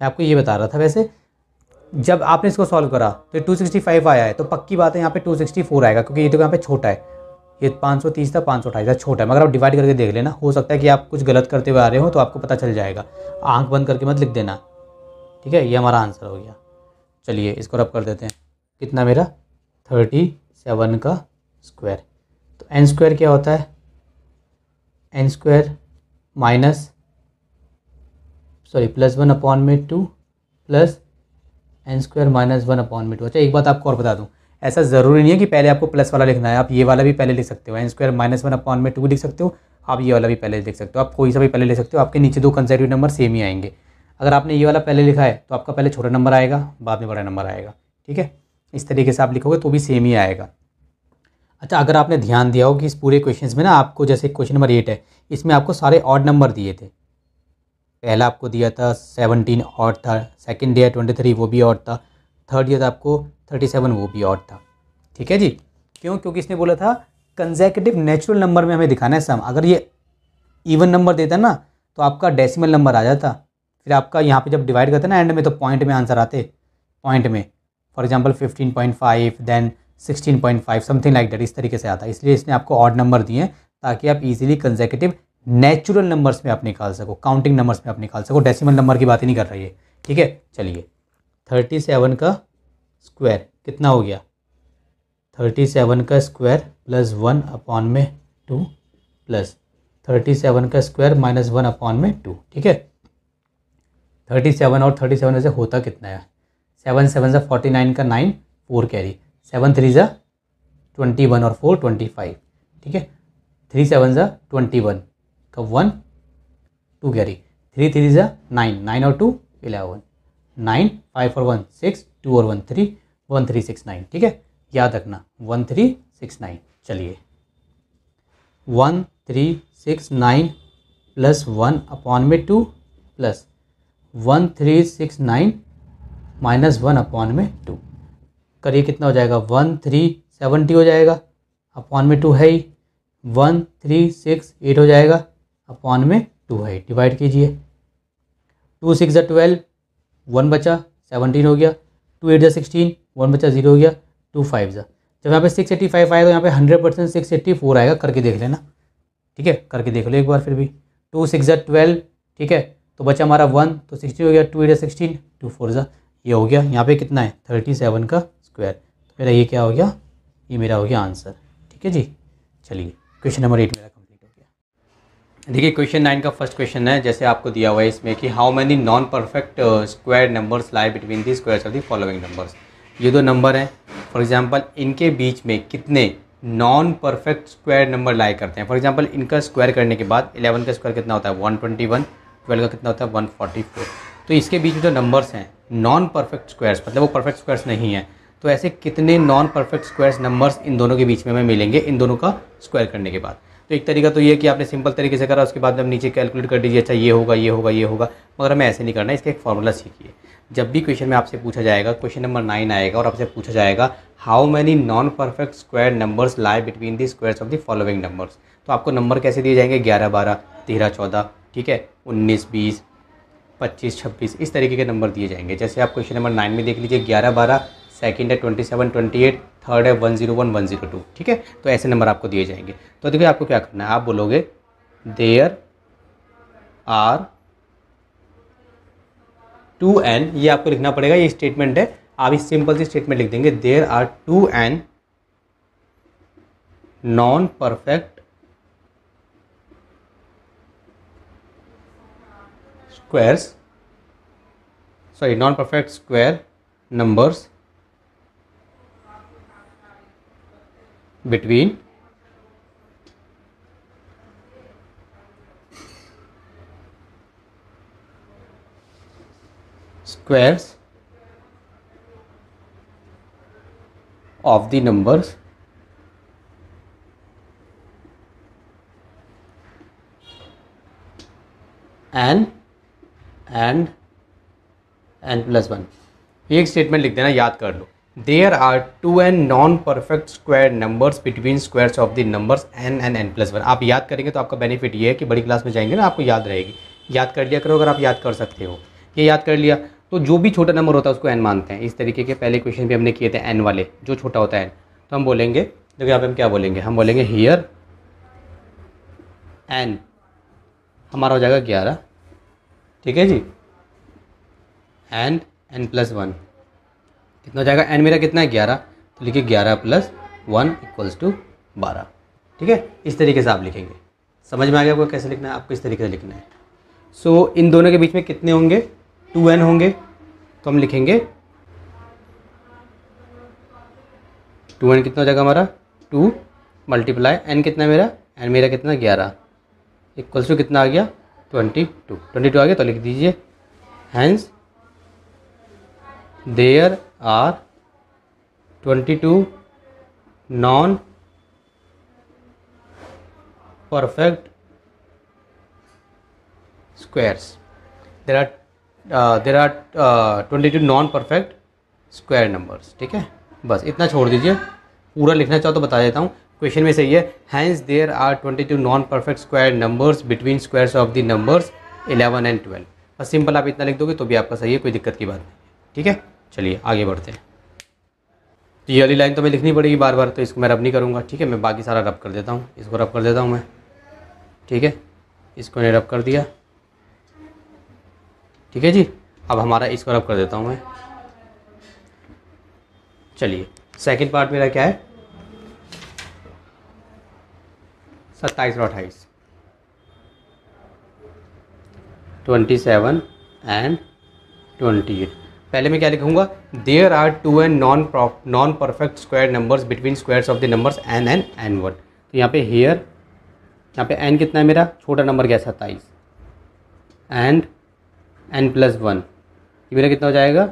मैं आपको ये बता रहा था वैसे जब आपने इसको सॉल्व करा तो टू सिक्सटी फाइव आया है तो पक्की बात है यहाँ पे टू सिक्सटी फोर आएगा क्योंकि ये तो यहाँ पे छोटा है ये पाँच सौ तीस था पाँच सौ अठाईस था छोटा मगर आप डिवाइड करके देख लेना हो सकता है कि आप कुछ गलत करते हुए आ रहे हो तो आपको पता चल जाएगा आंख बंद करके मत लिख देना ठीक है ये हमारा आंसर हो गया चलिए इसको रब कर देते हैं कितना मेरा थर्टी सेवन का स्क्वायर तो एन स्क्वायर क्या होता है n square minus sorry plus one upon में two plus n square minus one upon में टू अच्छा एक बात आपको और बता दूँ ऐसा ज़रूरी नहीं है कि पहले आपको प्लस वाला लिखना है आप ये वाला भी पहले लिख सकते हो n square minus one upon में टू लिख सकते हो आप ये वाला भी पहले लिख सकते हो आप कोई सा भी पहले लिख सकते हो आपके नीचे दो कंजर्वेटिव नंबर सेम ही आएंगे अगर आपने ये वाला पहले लिखा है तो आपका पहले छोटा नंबर आएगा बाद में बड़ा नंबर आएगा ठीक है इस तरीके से आप लिखोगे तो भी सेम ही आएगा अच्छा अगर आपने ध्यान दिया हो कि इस पूरे क्वेश्चन में ना आपको जैसे क्वेश्चन नंबर एट है इसमें आपको सारे ऑड नंबर दिए थे पहला आपको दिया था सेवनटीन ऑड था सेकेंड दिया ट्वेंटी थ्री वो भी ऑड था थर्ड ईयर आपको थर्टी सेवन वो भी ऑड था ठीक है जी क्यों क्योंकि इसने बोला था कंजेकेटिव नेचुरल नंबर में हमें दिखाना है सम अगर ये इवन नंबर देता ना तो आपका डेसिमल नंबर आ जाता फिर आपका यहाँ पे जब डिवाइड करते ना एंड में तो पॉइंट में आंसर आते पॉइंट में for example fifteen point five then sixteen point five something like that इस तरीके से आता है इसलिए इसने आपको ऑड नंबर दिए ताकि आप इजीली कंजेकेटिव नेचुरल नंबर्स में आप निकाल सको काउंटिंग नंबर्स में आप निकाल सको डेसिमल नंबर की बात ही नहीं कर रही है ठीक है चलिए थर्टी सेवन का स्क्वायर कितना हो गया थर्टी सेवन का स्क्वायर प्लस वन अपॉन में टू प्लस थर्टी सेवन का स्क्वायर माइनस वन अपॉन में टू ठीक है थर्टी सेवन और थर्टी सेवन ऐसे होता कितना है सेवन सेवन ज़ा फोर्टी नाइन का nine four carry seven three ज़ा ट्वेंटी वन और फोर ट्वेंटी फाइव ठीक है थ्री सेवन ज़ा ट्वेंटी वन का one two carry three three ज़ा नाइन नाइन और टू इलेवन नाइन फाइव और वन सिक्स टू और one three one three six nine ठीक है याद रखना वन थ्री सिक्स नाइन चलिए one three six nine plus one upon में two plus one three six nine minus one upon में two करिए कितना हो जाएगा वन थ्री सेवनटी हो जाएगा अपॉन में टू है ही वन थ्री सिक्स एट हो जाएगा अपॉन में टू है डिवाइड कीजिए टू सिक्स ज ट्वेल्व वन बचा सेवनटीन हो गया टू एट जा सिक्सटीन वन बचा जीरो हो गया टू फाइव जा जब यहाँ पे सिक्स एट्टी फाइव आएगा तो यहाँ पे hundred percent six eighty four आएगा करके देख लेना ठीक है करके देख लो एक बार फिर भी टू सिक्स जा ट्वेल्व ठीक है तो बचा हमारा वन तो सिक्सटी हो गया टू एट जा सिक्सटीन टू फोर जा ये हो गया यहाँ पे कितना है थर्टी सेवन का स्क्वायर तो मेरा ये क्या हो गया ये मेरा हो गया आंसर ठीक है जी चलिए क्वेश्चन नंबर एट मेरा देखिए क्वेश्चन नाइन का फर्स्ट क्वेश्चन है जैसे आपको दिया हुआ है इसमें कि how many non perfect square numbers lie between the squares of the following numbers ये दो नंबर हैं फॉर एग्जांपल इनके बीच में कितने non perfect square number lie करते हैं फॉर एग्जांपल इनका स्क्वायर करने के बाद इलेवन का स्क्वायर कितना होता है वन ट्वेंटी वन ट्वेल्व का कितना होता है वन फोर्टी फोर तो इसके बीच में जो नंबर्स हैं नॉन परफेक्ट स्क्वायर्स मतलब वो परफेक्ट स्क्वायर्स नहीं है तो ऐसे कितने नॉन परफेक्ट स्क्वायर्स नंबर्स इन दोनों के बीच में हमें मिलेंगे इन दोनों का स्क्वायर करने के बाद तो एक तरीका तो ये कि आपने सिंपल तरीके से करा उसके बाद हम नीचे कैलकुलेट कर दीजिए अच्छा ये होगा ये होगा ये होगा मगर हमें ऐसे नहीं करना इसका एक फॉर्मूला सीखिए जब भी क्वेश्चन में आपसे पूछा जाएगा क्वेश्चन नंबर नाइन आएगा और आपसे पूछा जाएगा how many non perfect square numbers lie between the squares of the following numbers तो आपको नंबर कैसे दिए जाएंगे ग्यारह बारह तेरह चौदह ठीक है उन्नीस बीस पच्चीस छब्बीस इस तरीके के नंबर दिए जाएंगे जैसे आप क्वेश्चन नंबर नाइन में देख लीजिए ग्यारह बारह सेकंड है twenty seven twenty eight third है one zero one one zero two ठीक है तो ऐसे नंबर आपको दिए जाएंगे तो देखिए आपको क्या करना है आप बोलोगे देयर आर टू एन ये आपको लिखना पड़ेगा ये स्टेटमेंट है आप इस सिंपल सी स्टेटमेंट लिख देंगे there are two n non perfect squares sorry non perfect square numbers between squares of the numbers n and n plus 1 एक स्टेटमेंट लिख देना याद कर लो there are two n non perfect square numbers between squares of the numbers n and n plus one आप याद करेंगे तो आपका बेनिफिट ये है कि बड़ी क्लास में जाएंगे ना आपको याद रहेगी याद कर लिया करो अगर आप याद कर सकते हो ये याद कर लिया तो जो भी छोटा नंबर होता है उसको एन मानते हैं इस तरीके के पहले क्वेश्चन भी हमने किए थे एन वाले जो छोटा होता है एन तो हम बोलेंगे देखिए यहाँ आप हम क्या बोलेंगे हम बोलेंगे हियर एन हमारा हो जाएगा ग्यारह ठीक है जी एंड एन प्लस वन कितना हो जाएगा एन मेरा कितना है ग्यारह तो लिखिए ग्यारह प्लस वन इक्वल्स टू बारह ठीक है इस तरीके से आप लिखेंगे समझ में आ गया आपको कैसे लिखना है आपको इस तरीके से लिखना है सो so, इन दोनों के बीच में कितने होंगे टू एन होंगे तो हम लिखेंगे टू एन कितना हो जाएगा हमारा टू मल्टीप्लाई एन कितना मेरा एन मेरा कितना ग्यारह इक्वल्स टू कितना आ गया ट्वेंटी टू ट्वेंटी टू आ गया तो लिख दीजिए hence there are twenty two non perfect squares there are there are twenty two non perfect square numbers ठीक है बस इतना छोड़ दीजिए पूरा लिखना चाहो तो बता देता हूँ क्वेश्चन में सही है hence there are twenty two non perfect square numbers between squares of the numbers eleven and twelve बस सिंपल आप इतना लिख दोगे तो भी आपका सही है कोई दिक्कत की बात नहीं ठीक है चलिए आगे बढ़ते हैं तो ये वाली लाइन तो मैं लिखनी पड़ेगी बार बार तो इसको मैं रब नहीं करूँगा ठीक है मैं बाकी सारा रब कर देता हूँ इसको रब कर देता हूँ मैं ठीक है इसको मैंने रब कर दिया ठीक है जी अब हमारा इसको रब कर देता हूँ मैं चलिए सेकंड पार्ट मेरा क्या है सत्ताईस और अट्ठाईस twenty seven and twenty eight पहले मैं क्या लिखूंगा there are two and non non perfect square numbers between squares of the numbers n and n one तो यहाँ पे हेयर यहाँ पे एन कितना है मेरा छोटा नंबर गया सत्ताईस एंड एन प्लस वन ये मेरा कितना हो जाएगा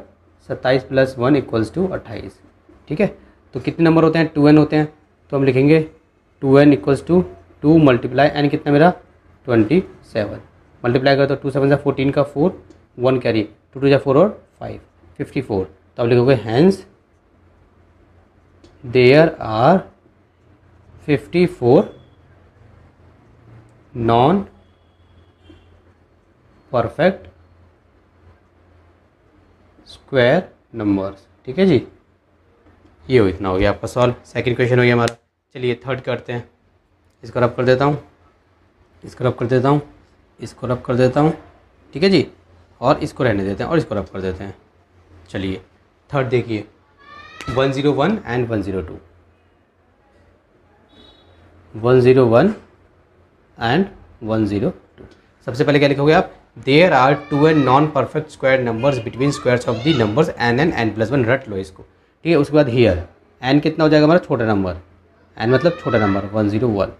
सत्ताईस प्लस वन इक्वल्स टू अट्ठाईस ठीक है तो कितने नंबर होते हैं टू एन होते हैं तो हम लिखेंगे two n equals to two multiply n कितना मेरा ट्वेंटी सेवन मल्टीप्लाई करो तो टू सेवन सा फोर्टीन का four one carry two two जा फोर और फाइव फिफ्टी फोर तो आप लिखोगे hence there are fifty four non perfect square numbers ठीक है जी ये हो इतना हो गया आपका सॉल्व सेकंड क्वेश्चन हो गया हमारा चलिए थर्ड करते हैं इसको रब कर देता हूँ इसको रब कर देता हूँ इसको रब कर देता हूँ ठीक है जी और इसको रहने देते हैं और इसको रब कर देते हैं चलिए थर्ड देखिए 101 एंड 102 101 एंड टू सबसे पहले क्या लिखोगे आप there are two and non perfect square numbers between squares of the numbers n n n plus one रट लो इसको ठीक है उसके बाद हियर एन कितना हो जाएगा हमारा छोटा नंबर एन मतलब छोटा number one zero one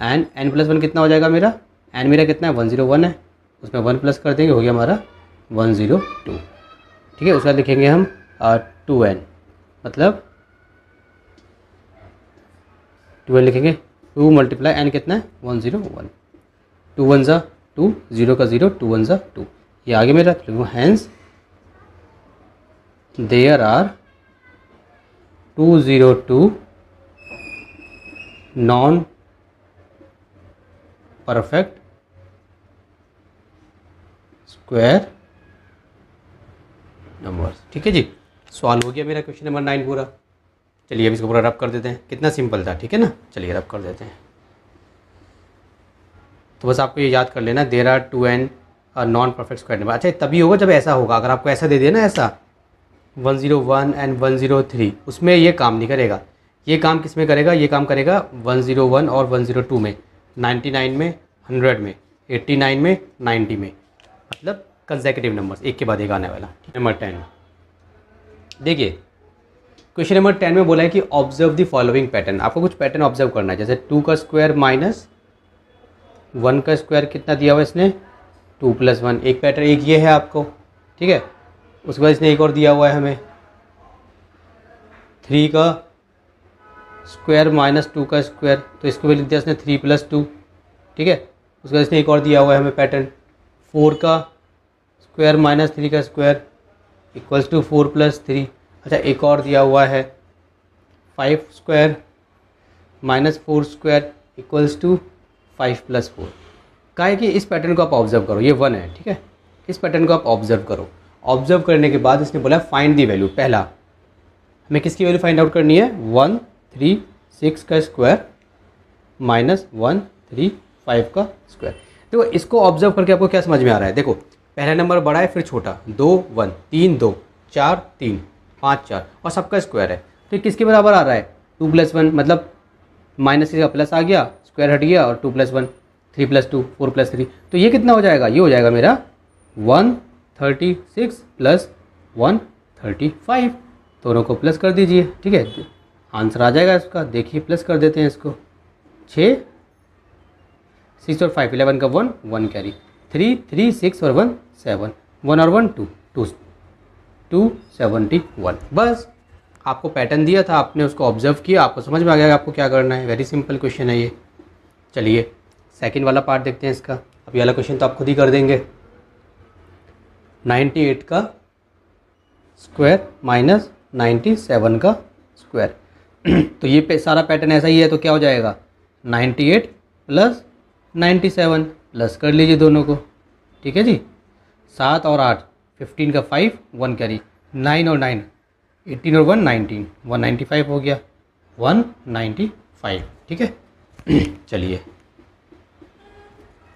and n plus one कितना हो जाएगा मेरा एन मेरा कितना है वन जीरो वन है उसमें वन प्लस कर देंगे हो गया हमारा वन जीरो टू ठीक है उसका लिखेंगे हम टू एन मतलब टू एन लिखेंगे टू मल्टीप्लाई एन कितना है one zero one two one ज़ा टू ज़ीरो का ज़ीरो टू वन ज़ा टू ये आगे मेरा तो hence there are two zero two non perfect square number ठीक है जी सॉल्व हो गया मेरा क्वेश्चन नंबर नाइन पूरा चलिए अब इसको पूरा रब कर देते हैं कितना सिंपल था ठीक है ना चलिए रब कर देते हैं तो बस आपको ये याद कर लेना there are two n non perfect square number अच्छा तभी होगा जब ऐसा होगा अगर आपको ऐसा दे ना ऐसा one zero one and one zero three उसमें ये काम नहीं करेगा ये काम किस में करेगा ये काम करेगा वन ज़ीरो वन और वन ज़ीरो टू में नाइन्टी नाइन में हंड्रेड में एट्टी नाइन में नाइन्टी में मतलब कंजेकेटिव नंबर एक के बाद एक आने वाला नंबर टेन देखिए क्वेश्चन नंबर टेन में बोला है कि ऑब्जर्व द फॉलोइंग पैटर्न आपको कुछ पैटर्न ऑब्जर्व करना है जैसे टू का स्क्वायर माइनस वन का स्क्वायर कितना दिया हुआ इसने टू प्लस वन एक पैटर्न एक ये है आपको ठीक है उसके बाद इसने एक और दिया हुआ है हमें थ्री का स्क्वायर माइनस टू का स्क्वायर तो इसको भी लिख दिया इसने थ्री प्लस टू ठीक है उसके बाद इसने एक और दिया हुआ है हमें पैटर्न फोर का स्क्वायर माइनस थ्री का square equals to four plus three अच्छा एक और दिया हुआ है five square minus four square equals to five plus four कहा है कि इस पैटर्न को आप ऑब्जर्व करो ये वन है ठीक है इस पैटर्न को आप ऑब्जर्व करो ऑब्जर्व करने के बाद इसने बोला फाइंड दी वैल्यू पहला हमें किसकी वैल्यू फाइंड आउट करनी है वन थ्री सिक्स का square minus one three five का स्क्वायर देखो इसको ऑब्जर्व करके आपको क्या समझ में आ रहा है देखो पहला नंबर बड़ा है फिर छोटा दो वन तीन दो चार तीन पाँच चार और सबका स्क्वायर है तो किसके बराबर आ रहा है टू प्लस वन मतलब माइनस का प्लस आ गया स्क्वायर हट गया और two plus one three plus two four plus three तो ये कितना हो जाएगा ये हो जाएगा मेरा one thirty six plus one thirty five दोनों को प्लस कर दीजिए ठीक है आंसर आ जाएगा इसका देखिए प्लस कर देते हैं इसको छः सिक्स और फाइव इलेवन का one one carry three three six और वन सेवन वन और one two two two seventy one बस आपको पैटर्न दिया था आपने उसको ऑब्जर्व किया आपको समझ में आ गया आपको क्या करना है वेरी सिंपल क्वेश्चन है ये चलिए सेकेंड वाला पार्ट देखते हैं इसका अब ये वाला क्वेश्चन तो आप खुद ही कर देंगे नाइन्टी एट का स्क्वायर माइनस नाइन्टी सेवन का स्क्वायर (clears throat) तो ये पे, सारा पैटर्न ऐसा ही है तो क्या हो जाएगा ninety eight plus ninety seven plus कर लीजिए दोनों को ठीक है जी सात और आठ फिफ्टीन का फाइव वन कैरी नाइन और नाइन एटीन और one nineteen one ninety five हो गया वन नाइन्टी फाइव ठीक है (clears throat) चलिए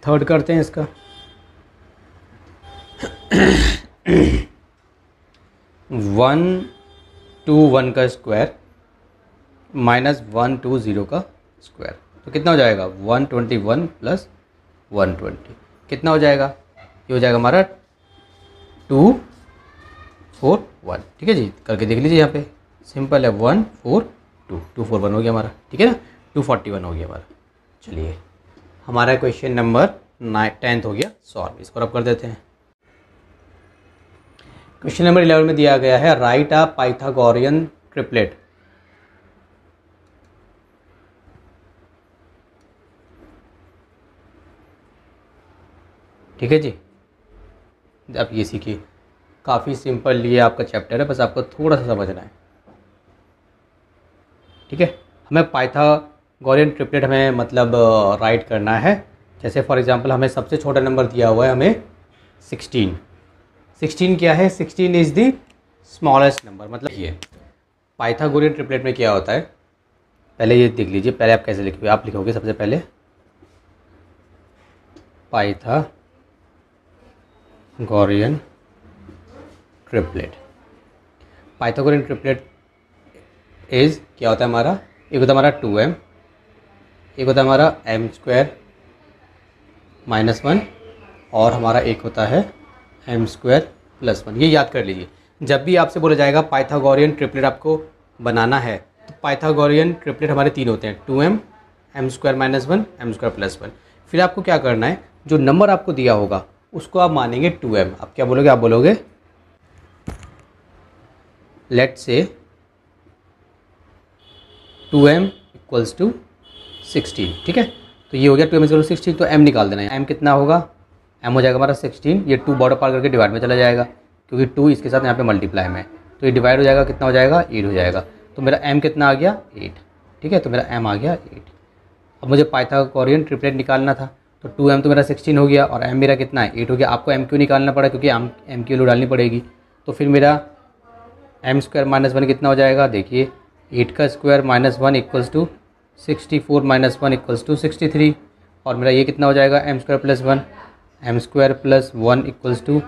थर्ड करते हैं इसका वन टू वन का square minus one two zero का स्क्वायर तो कितना हो जाएगा one twenty one plus one twenty कितना हो जाएगा ये हो जाएगा हमारा टू फोर वन ठीक है जी करके देख लीजिए यहाँ पे सिंपल है one four two two four one हो गया हमारा ठीक है ना टू फोर्टी वन हो गया हमारा चलिए हमारा क्वेश्चन नंबर नाइन टेंथ हो गया सॉल्व इसको अब कर देते हैं क्वेश्चन नंबर इलेवन में दिया गया है राइट आ पाइथागोरियन ट्रिपलेट ठीक है जी आप ये सीखिए काफ़ी सिंपल ये आपका चैप्टर है बस आपको थोड़ा सा समझना है ठीक है हमें गोरियन ट्रिपलेट हमें मतलब राइट करना है जैसे फॉर एग्जांपल हमें सबसे छोटा नंबर दिया हुआ है हमें सिक्सटीन सिक्सटीन क्या है sixteen is the smallest number मतलब ये पाइथागोरियन ट्रिपलेट में क्या होता है पहले ये देख लीजिए पहले आप कैसे लिखोगे आप लिखोगे सबसे पहले Pythagorean triplet Pythagorean triplet is क्या होता है हमारा एक होता है हमारा टू एम एक होता है हमारा एम स्क्वायर माइनस वन और हमारा एक होता है एम स्क्वायर प्लस वन ये याद कर लीजिए जब भी आपसे बोला जाएगा पाइथागोरियन ट्रिपलेट आपको बनाना है तो पाइथागोरियन ट्रिपलेट हमारे तीन होते हैं two m m square minus one m square plus one फिर आपको क्या करना है जो नंबर आपको दिया होगा उसको आप मानेंगे टू एम आप क्या बोलोगे आप बोलोगे let say two m equals to sixteen ठीक है तो ये हो गया टू एम टू सिक्सटीन तो एम निकाल देना है एम कितना होगा एम हो जाएगा हमारा सिक्सटीन ये टू बॉर्डर पार करके डिवाइड में चला जाएगा क्योंकि टू इसके साथ यहाँ पे मल्टीप्लाई में है तो ये डिवाइड हो जाएगा कितना हो जाएगा एट हो जाएगा तो मेरा एम कितना आ गया एट ठीक है तो मेरा एम आ गया एट अब मुझे पाइथागोरियन ट्रिपलेट निकालना था तो टू एम तो मेरा सिक्सटीन हो गया और एम मेरा कितना है एट हो गया आपको एम क्यू निकालना पड़ा क्योंकि एम एम क्यू वैल्यू डालनी पड़ेगी तो फिर मेरा एम स्क्वायर माइनस वन कितना हो जाएगा देखिए एट का square minus one equals to sixty four minus one equals to sixty three और मेरा ये कितना हो जाएगा m square plus one m square plus one equals to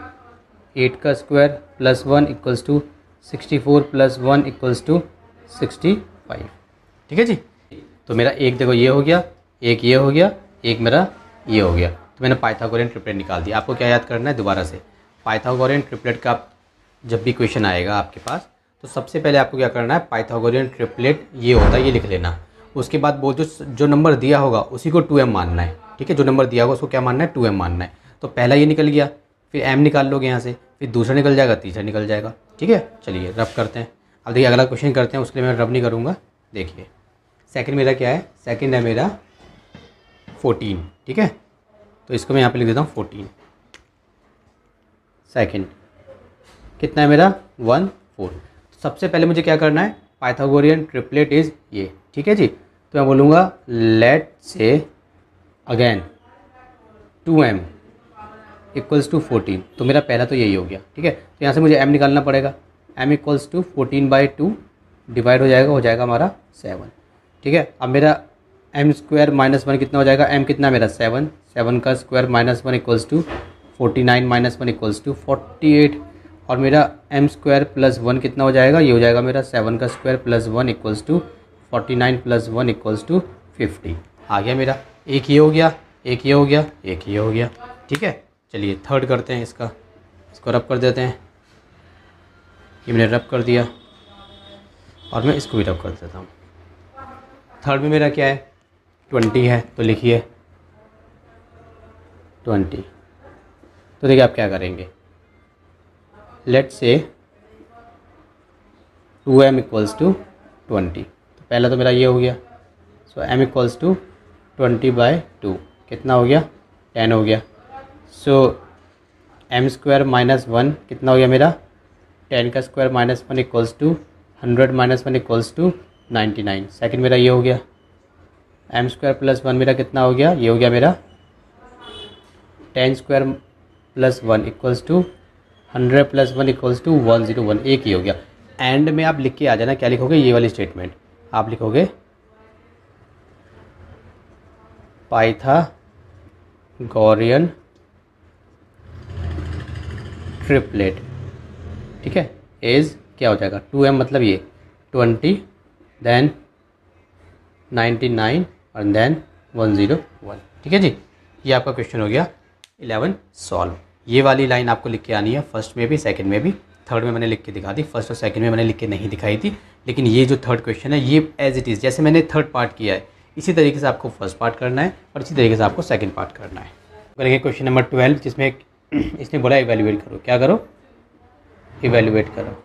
eight का square plus one equals to sixty four plus one equals to sixty five ठीक है जी तो मेरा एक देखो ये हो गया एक ये हो गया एक मेरा ये हो गया तो मैंने पाइथागोरियन ट्रिपलेट निकाल दिया आपको क्या याद करना है दोबारा से पाइथागोरियन ट्रिपलेट का जब भी क्वेश्चन आएगा आपके पास तो सबसे पहले आपको क्या करना है पाइथागोरियन ट्रिपलेट ये होता है ये लिख लेना उसके बाद वो जो जो नंबर दिया होगा उसी को टू एम मानना है ठीक है जो नंबर दिया होगा उसको क्या मानना है टू एम मानना है तो पहला ये निकल गया फिर एम निकाल लोगे यहाँ से फिर दूसरा निकल जाएगा तीसरा निकल जाएगा ठीक है चलिए रब करते हैं अब देखिए अगला क्वेश्चन करते हैं उसके लिए मैं रब नहीं करूँगा देखिए सेकंड मेरा क्या है सेकंड है मेरा फोर्टीन ठीक है तो इसको मैं यहाँ पे लिख देता हूँ फोर्टीन सेकंड कितना है मेरा वन फोर तो सबसे पहले मुझे क्या करना है पाइथागोरियन ट्रिपलेट इज़ ये ठीक है जी तो मैं बोलूँगा let say again two m equals to fourteen तो मेरा पहला तो यही हो गया ठीक है तो यहाँ से मुझे एम निकालना पड़ेगा m equals to fourteen by two divide हो जाएगा हो जाएगा हमारा सेवन ठीक है अब मेरा एम स्क्वायर माइनस वन कितना हो जाएगा एम कितना मेरा सेवन सेवन का square minus one equals to forty nine minus one equals to forty eight और मेरा एम स्क्वायर प्लस वन कितना हो जाएगा ये हो जाएगा मेरा सेवन का square plus one equals to forty nine plus one equals to fifty आ गया मेरा एक ये हो गया एक ये हो गया एक ये हो गया ठीक है चलिए थर्ड करते हैं इसका इसको रब कर देते हैं ये मैंने रब कर दिया और मैं इसको भी रब कर देता हूँ थर्ड में मेरा क्या है ट्वेंटी है तो लिखिए ट्वेंटी तो देखिए आप क्या करेंगे let say two m equals to twenty तो पहला तो मेरा ये हो गया so m equals to twenty by two कितना हो गया टेन हो गया so m square minus one कितना हो गया मेरा टेन का square minus one equals to hundred minus one equals to ninety nine second मेरा ये हो गया एम स्क्वायर प्लस वन मेरा कितना हो गया ये हो गया मेरा ten square plus one equals to hundred plus one equals to one zero one एक ही हो गया एंड में आप लिख के आ जाना क्या लिखोगे ये वाली स्टेटमेंट आप लिखोगे पाइथा गोरियन ट्रिपलेट ठीक है एज क्या हो जाएगा टू एम मतलब ये twenty then ninety nine and then one zero one ठीक है जी ये आपका क्वेश्चन हो गया इलेवन सॉल्व ये वाली लाइन आपको लिख के आनी है फर्स्ट में भी सेकंड में भी थर्ड में मैंने लिख के दिखा दी फर्स्ट और सेकंड में मैंने लिख के नहीं दिखाई थी लेकिन ये जो थर्ड क्वेश्चन है ये एज इट इज़ जैसे मैंने थर्ड पार्ट किया है इसी तरीके से आपको फर्स्ट पार्ट करना है और इसी तरीके से आपको सेकंड पार्ट करना है करेंगे क्वेश्चन नंबर ट्वेल्व जिसमें (clears throat) इसने बोला इवेल्युएट करो क्या करो इवेल्युएट करो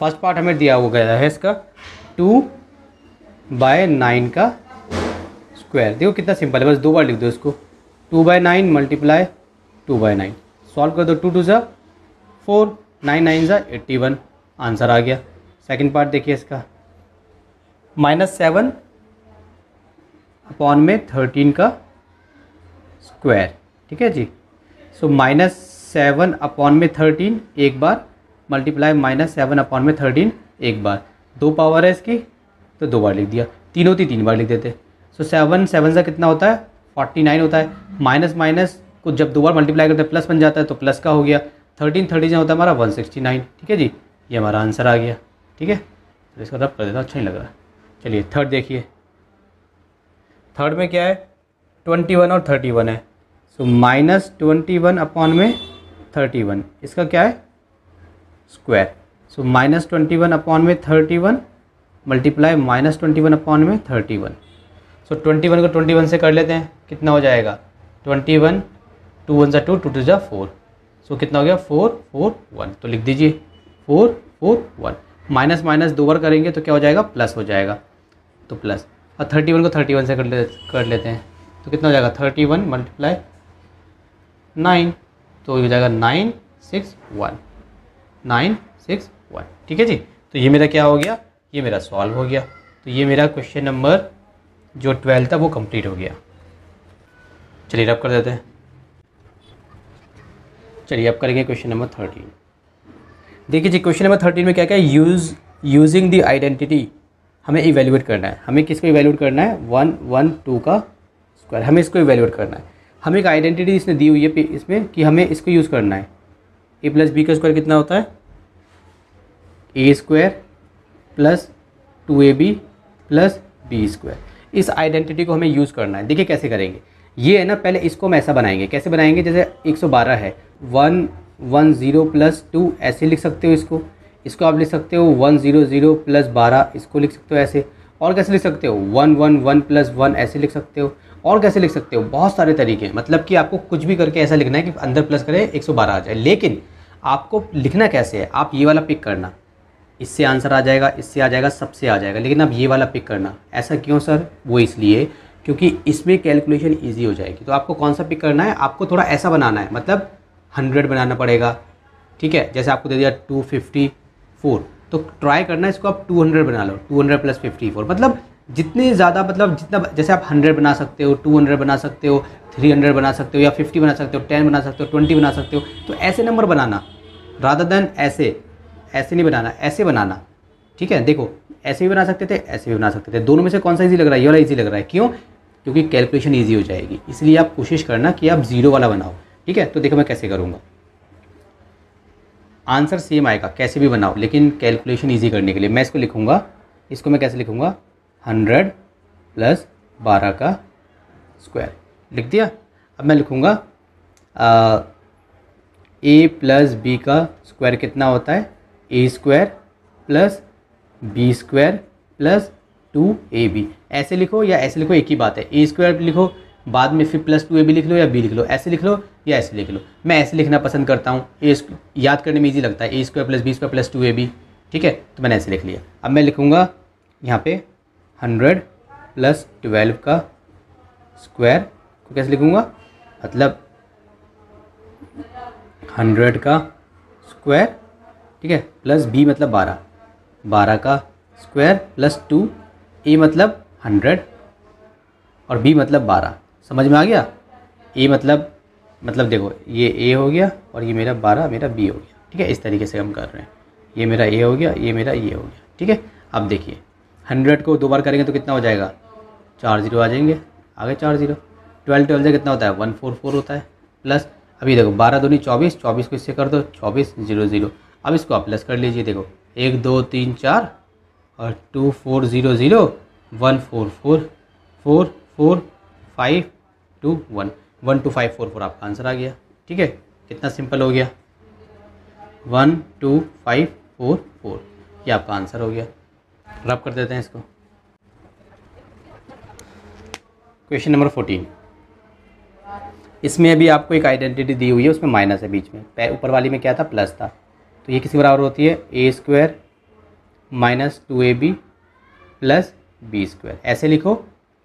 फर्स्ट पार्ट हमें दिया हो गया है इसका टू बाय नाइन का स्क्वायर देखो कितना सिंपल है बस दो बार लिख दो इसको two by nine multiply two by nine solve कर दो टू टू ज़ा फोर नाइन नाइन ज़ा एट्टी वन आंसर आ गया सेकंड पार्ट देखिए इसका माइनस सेवन अपॉन में थर्टीन का स्क्वायर ठीक है जी सो माइनस सेवन अपॉन में थर्टीन एक बार मल्टीप्लाई माइनस सेवन अपॉन में थर्टीन एक बार दो पावर है इसकी तो दो बार लिख दिया तीनों थी तीन बार लिख देते सो सेवन सेवन सा कितना होता है फोर्टी नाइन होता है माइनस माइनस को जब दो बार मल्टीप्लाई करते हैं प्लस बन जाता है तो प्लस का हो गया थर्टीन थर्टी जहाँ होता है हमारा वन सिक्सटी नाइन ठीक है जी ये हमारा आंसर आ गया ठीक है तो इसका रब कर देता अच्छा नहीं लग रहा चलिए थर्ड देखिए थर्ड में क्या है ट्वेंटी वन और थर्टी वन है so minus twenty one upon में थर्टी वन इसका क्या है square so minus twenty one upon में thirty one multiply minus twenty one upon में thirty one so twenty one को ट्वेंटी वन से कर लेते हैं कितना हो जाएगा ट्वेंटी वन टू वन ज़ा टू टू टू ज़ा फोर सो कितना हो गया फोर फोर वन तो लिख दीजिए four four one minus minus दो बार करेंगे तो क्या हो जाएगा प्लस हो जाएगा तो प्लस और थर्टी वन को थर्टी वन से कर ले कर लेते हैं तो कितना हो जाएगा थर्टी वन मल्टीप्लाई नाइन तो हो जाएगा nine six one nine six one ठीक है जी तो ये मेरा क्या हो गया ये मेरा सॉल्व हो गया तो ये मेरा क्वेश्चन नंबर जो ट्वेल्थ था वो कंप्लीट हो गया चलिए रब कर देते हैं चलिए अब करेंगे क्वेश्चन नंबर थर्टीन देखिए जी क्वेश्चन नंबर थर्टीन में क्या क्या यूज़ यूजिंग द आइडेंटिटी हमें इवेल्यूएट करना है हमें किसको इवेल्यूएट करना है वन वन टू का स्क्वायर हमें इसको इवेल्यूएट करना है हमें एक आइडेंटिटी इसने दी हुई है इसमें कि हमें इसको यूज़ करना है ए प्लस बी का स्क्वायर कितना होता है a square plus two a b plus b square इस आइडेंटिटी को हमें यूज़ करना है देखिए कैसे करेंगे ये है ना पहले इसको हम ऐसा बनाएंगे कैसे बनाएंगे जैसे 112 है one one zero plus two ऐसे लिख सकते हो इसको इसको आप लिख सकते हो वन ज़ीरो ज़ीरो प्लस बारह इसको लिख सकते हो ऐसे और कैसे लिख सकते हो one one one plus one ऐसे लिख सकते हो और कैसे लिख सकते हो बहुत सारे तरीके हैं मतलब कि आपको कुछ भी करके ऐसा लिखना है कि अंदर प्लस करें 112 आ जाए लेकिन आपको लिखना कैसे है आप ये वाला पिक करना इससे आंसर आ जाएगा इससे आ जाएगा सबसे आ जाएगा लेकिन अब ये वाला पिक करना ऐसा क्यों सर वो इसलिए क्योंकि इसमें कैलकुलेशन ईजी हो जाएगी तो आपको कौन सा पिक करना है आपको थोड़ा ऐसा बनाना है मतलब हंड्रेड बनाना पड़ेगा ठीक है जैसे आपको दे दिया टू फिफ्टी फोर तो ट्राई करना इसको आप टू हंड्रेड बना लो two hundred plus fifty four मतलब जितने ज़्यादा मतलब जितना जैसे आप हंड्रेड बना सकते हो टू हंड्रेड बना सकते हो थ्री हंड्रेड बना सकते हो या फिफ्टी बना सकते हो टेन बना सकते हो ट्वेंटी बना सकते हो तो ऐसे नंबर बनाना राधा देन ऐसे ऐसे नहीं बनाना ऐसे बनाना ठीक है देखो ऐसे भी बना सकते थे ऐसे भी बना सकते थे दोनों में से कौन सा ईजी लग रहा है ये वाला ईजी लग रहा है क्यों क्योंकि कैलकुलेशन ईजी हो जाएगी इसलिए आप कोशिश करना कि आप ज़ीरो वाला बनाओ ठीक है तो देखो मैं कैसे करूँगा आंसर सेम आएगा कैसे भी बनाओ लेकिन कैलकुलेशन ईजी करने के लिए मैं इसको लिखूँगा इसको मैं कैसे लिखूँगा हंड्रेड प्लस बारह का स्क्वायर लिख दिया अब मैं लिखूँगा ए प्लस बी का स्क्वायर कितना होता है a square plus b square plus two a b ऐसे लिखो या ऐसे लिखो एक ही बात है ए स्क्वायर लिखो बाद में फिर प्लस टू ए बी लिख लो या बी लिख लो ऐसे लिख लो या ऐसे लिख लो मैं ऐसे लिखना पसंद करता हूँ ए याद करने में ईजी लगता है a square plus b square plus two a b ठीक है तो मैंने ऐसे लिख लिया अब मैं लिखूँगा यहाँ पे हंड्रेड प्लस ट्वेल्व का स्क्वायर को कैसे लिखूँगा मतलब हंड्रेड का स्क्वायर ठीक है प्लस बी मतलब बारह बारह का स्क्वायर प्लस टू ए मतलब हंड्रेड और बी मतलब बारह समझ में आ गया ए मतलब मतलब देखो ये ए हो गया और ये मेरा बारह मेरा बी हो गया ठीक है इस तरीके से हम कर रहे हैं ये मेरा ए हो गया ये मेरा ये हो गया ठीक है अब देखिए हंड्रेड को दो बार करेंगे तो कितना हो जाएगा चार जीरो आ जाएंगे आगे चार जीरो ट्वेल्व ट्वेल्व से कितना होता है वन फोर फोर होता है प्लस अभी देखो बारह नहीं चौबीस चौबीस को इससे कर दो चौबीस जीरो जीरो अब इसको आप प्लस कर लीजिए देखो एक दो तीन चार और two four zero zero one four four four four five two one one two five four four आपका आंसर आ गया ठीक है कितना सिंपल हो गया one two five four four ये आपका आंसर हो गया रब कर देते हैं इसको क्वेश्चन नंबर फोर्टीन इसमें अभी आपको एक आइडेंटिटी दी हुई है उसमें माइनस है बीच में ऊपर वाली में क्या था प्लस था तो ये किसके बराबर होती है a square minus two a b plus b square ऐसे लिखो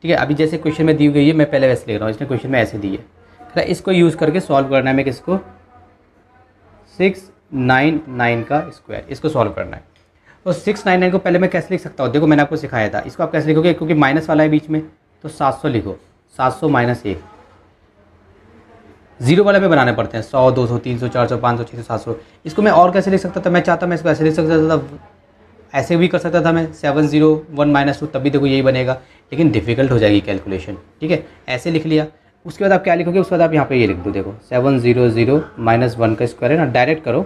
ठीक है अभी जैसे क्वेश्चन में दी गई है मैं पहले वैसे लिख रहा हूँ इसने क्वेश्चन में ऐसे दी है तो इसको यूज़ करके सॉल्व करना है मैं किसको सिक्स नाइन नाइन का स्क्वायर इसको सॉल्व करना है तो सिक्स नाइन नाइन को पहले मैं कैसे लिख सकता हूँ देखो मैंने आपको सिखाया था इसको आप कैसे लिखोगे क्योंकि माइनस वाला है बीच में तो सात सौ लिखो सात सौ माइनस एक जीरो वाले पे बनाने पड़ते हैं सौ दो सौ तीन सौ चार सौ पाँच सौ छः सौ सात सौ इसको मैं और कैसे लिख सकता था मैं चाहता मैं इसको ऐसे लिख सकता था ऐसे भी कर सकता था मैं seven zero one minus two तभी देखो यही बनेगा लेकिन डिफ़िकल्ट हो जाएगी कैलकुलेशन ठीक है ऐसे लिख लिया उसके बाद आप क्या लिखोगे उसके बाद आप यहाँ पे ये लिख दो देखो seven zero zero minus one का स्क्वायर है ना डायरेक्ट करो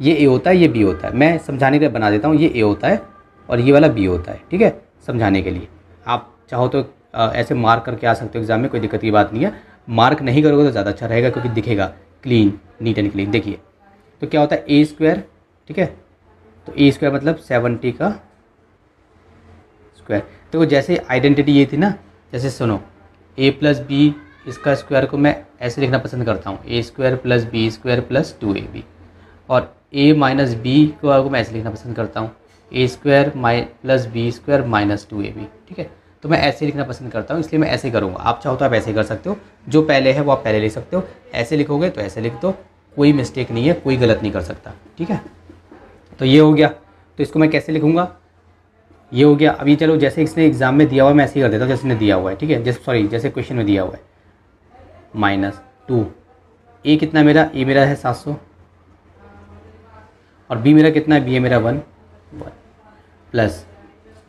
ये ए होता है ये बी होता है मैं समझाने के लिए बना देता हूँ ये ए होता है और ये वाला बी होता है ठीक है समझाने के लिए आप चाहो तो ऐसे मार्क करके आ सकते हो एग्ज़ाम में कोई दिक्कत की बात नहीं है मार्क नहीं करोगे तो ज़्यादा अच्छा रहेगा क्योंकि दिखेगा क्लीन नीट एंड क्लीन देखिए तो क्या होता है ए स्क्वायर ठीक है तो ए स्क्वायर मतलब सेवनटी का स्क्वायर तो तो जैसे आइडेंटिटी ये थी ना जैसे सुनो ए प्लस बी इसका स्क्वायर को मैं ऐसे लिखना पसंद करता हूँ a square plus b square plus two a b और ए माइनस बी को मैं ऐसे लिखना पसंद करता हूँ ए स्क्वायर माइ plus b square minus two a b ठीक है तो मैं ऐसे लिखना पसंद करता हूँ इसलिए मैं ऐसे करूँगा आप चाहो तो आप ऐसे कर सकते हो जो पहले है वो आप पहले लिख सकते हो ऐसे लिखोगे तो ऐसे लिख दो कोई मिस्टेक नहीं है कोई गलत नहीं कर सकता ठीक है तो ये हो गया तो इसको मैं कैसे लिखूँगा ये हो गया अभी चलो जैसे इसने एग्ज़ाम में दिया हुआ मैं ऐसे ही कर देता हूँ जैसे इसने दिया हुआ है ठीक है जैसे सॉरी जैसे क्वेश्चन में दिया हुआ है माइनस टू ए कितना मेरा ए मेरा है सात सौ और बी मेरा कितना है बी है मेरा वन वन प्लस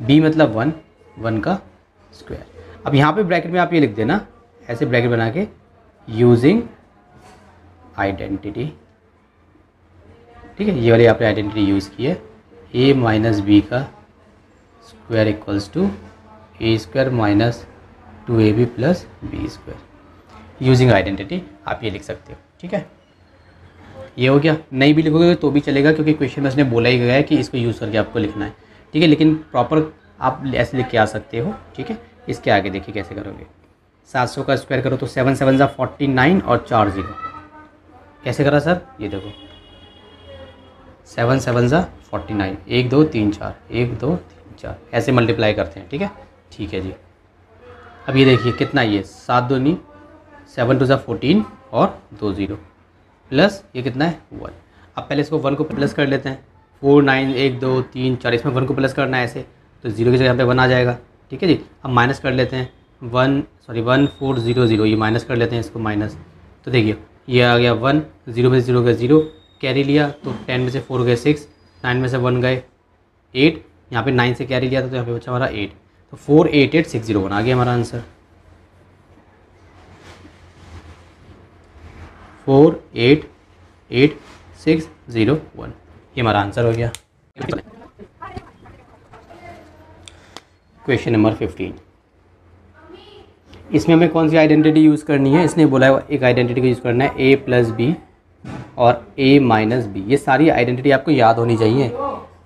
बी मतलब वन वन का स्क्वायर अब यहाँ पे ब्रैकेट में आप ये लिख देना ऐसे ब्रैकेट बना के यूजिंग आइडेंटिटी ठीक है ये वाली आपने आइडेंटिटी यूज़ की है ए माइनस बी का square equals to a square minus two a b plus b square using identity आप ये लिख सकते हो ठीक है ये हो गया नहीं भी लिखोगे तो भी चलेगा क्योंकि क्वेश्चन में उसने बोला ही गया है कि इसको यूज़ करके आपको लिखना है ठीक है लेकिन प्रॉपर आप ऐसे के आ सकते हो ठीक है इसके आगे देखिए कैसे करोगे सात सौ का स्क्वायर करो तो सेवन सेवन ज़ा फोर्टी नाइन और चार जीरो कैसे करा सर ये देखो सेवन सेवन ज़ा फोर्टी नाइन एक दो तीन चार एक दो तीन चार ऐसे मल्टीप्लाई करते हैं ठीक है ठीक है जी अब ये देखिए कितना ये सात दो नी सेवन टू ज़ा फोर्टीन और दो ज़ीरो प्लस ये कितना है वन अब पहले इसको वन को प्लस कर लेते हैं फोर नाइन एक दो तीन चार इसमें वन को प्लस करना है ऐसे तो ज़ीरो की जगह यहाँ पे वन आ जाएगा ठीक है जी अब माइनस कर लेते हैं one sorry one four zero zero ये माइनस कर लेते हैं इसको माइनस तो देखिए ये आ गया वन ज़ीरो तो में से ज़ीरो गया ज़ीरो कैरी लिया तो टेन में से फोर गए सिक्स नाइन में से वन गए एट यहाँ पे नाइन से कैरी लिया था तो यहाँ पे बच्चा हमारा एट तो four eight eight six zero one आ गया हमारा answer four eight eight six zero one ये हमारा आंसर हो गया क्वेश्चन नंबर फिफ्टीन इसमें हमें कौन सी आइडेंटिटी यूज़ करनी है इसने बोला है एक आइडेंटिटी को यूज़ करना है ए प्लस बी और ए माइनस बी ये सारी आइडेंटिटी आपको याद होनी चाहिए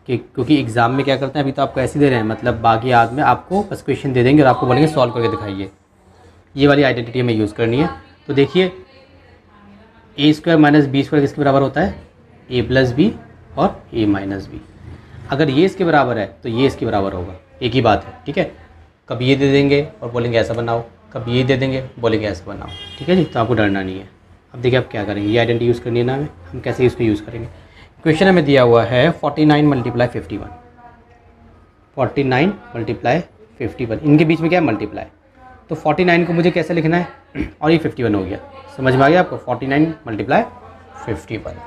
कि क्योंकि एग्ज़ाम में क्या करते हैं अभी तो आपको ऐसे दे रहे हैं मतलब बाकी याद में आपको बस क्वेश्चन दे देंगे और आपको बोलेंगे सॉल्व करके दिखाइए ये वाली आइडेंटिटी हमें यूज़ करनी है तो देखिए a square minus b square किसके बराबर होता है ए प्लस बी और ए माइनस बी अगर ये इसके बराबर है तो ये इसके बराबर होगा एक ही बात है ठीक है कभी ये दे देंगे और बोलेंगे ऐसा बनाओ कभी ये दे देंगे बोलेंगे ऐसा बनाओ ठीक है जी तो आपको डरना नहीं है अब देखिए आप क्या करेंगे ये आइडेंटिटी यूज़ करनी है ना हमें हम कैसे इसको यूज़ करेंगे क्वेश्चन हमें दिया हुआ है forty nine multiply fifty one forty nine multiply fifty one इनके बीच में क्या है मल्टीप्लाई तो फोर्टी नाइन को मुझे कैसे लिखना है (clears throat) और ये फिफ्टी वन हो गया समझ में आ गया आपको forty nine multiply fifty one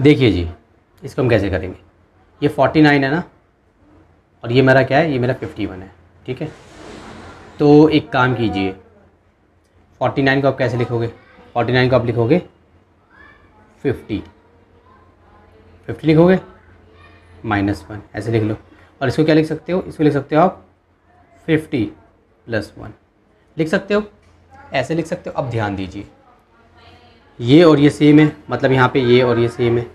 देखिए जी इसको हम कैसे करेंगे ये फोर्टी नाइन है ना और ये मेरा क्या है ये मेरा फिफ्टी वन है ठीक है तो एक काम कीजिए फोर्टी नाइन को आप कैसे लिखोगे फोर्टी नाइन को आप लिखोगे फिफ्टी फिफ्टी लिखोगे माइनस वन ऐसे लिख लो और इसको क्या लिख सकते हो इसको लिख सकते हो आप फिफ्टी प्लस वन लिख सकते हो ऐसे लिख सकते हो अब ध्यान दीजिए ये और ये सेम है मतलब यहाँ पे ये और ये सेम है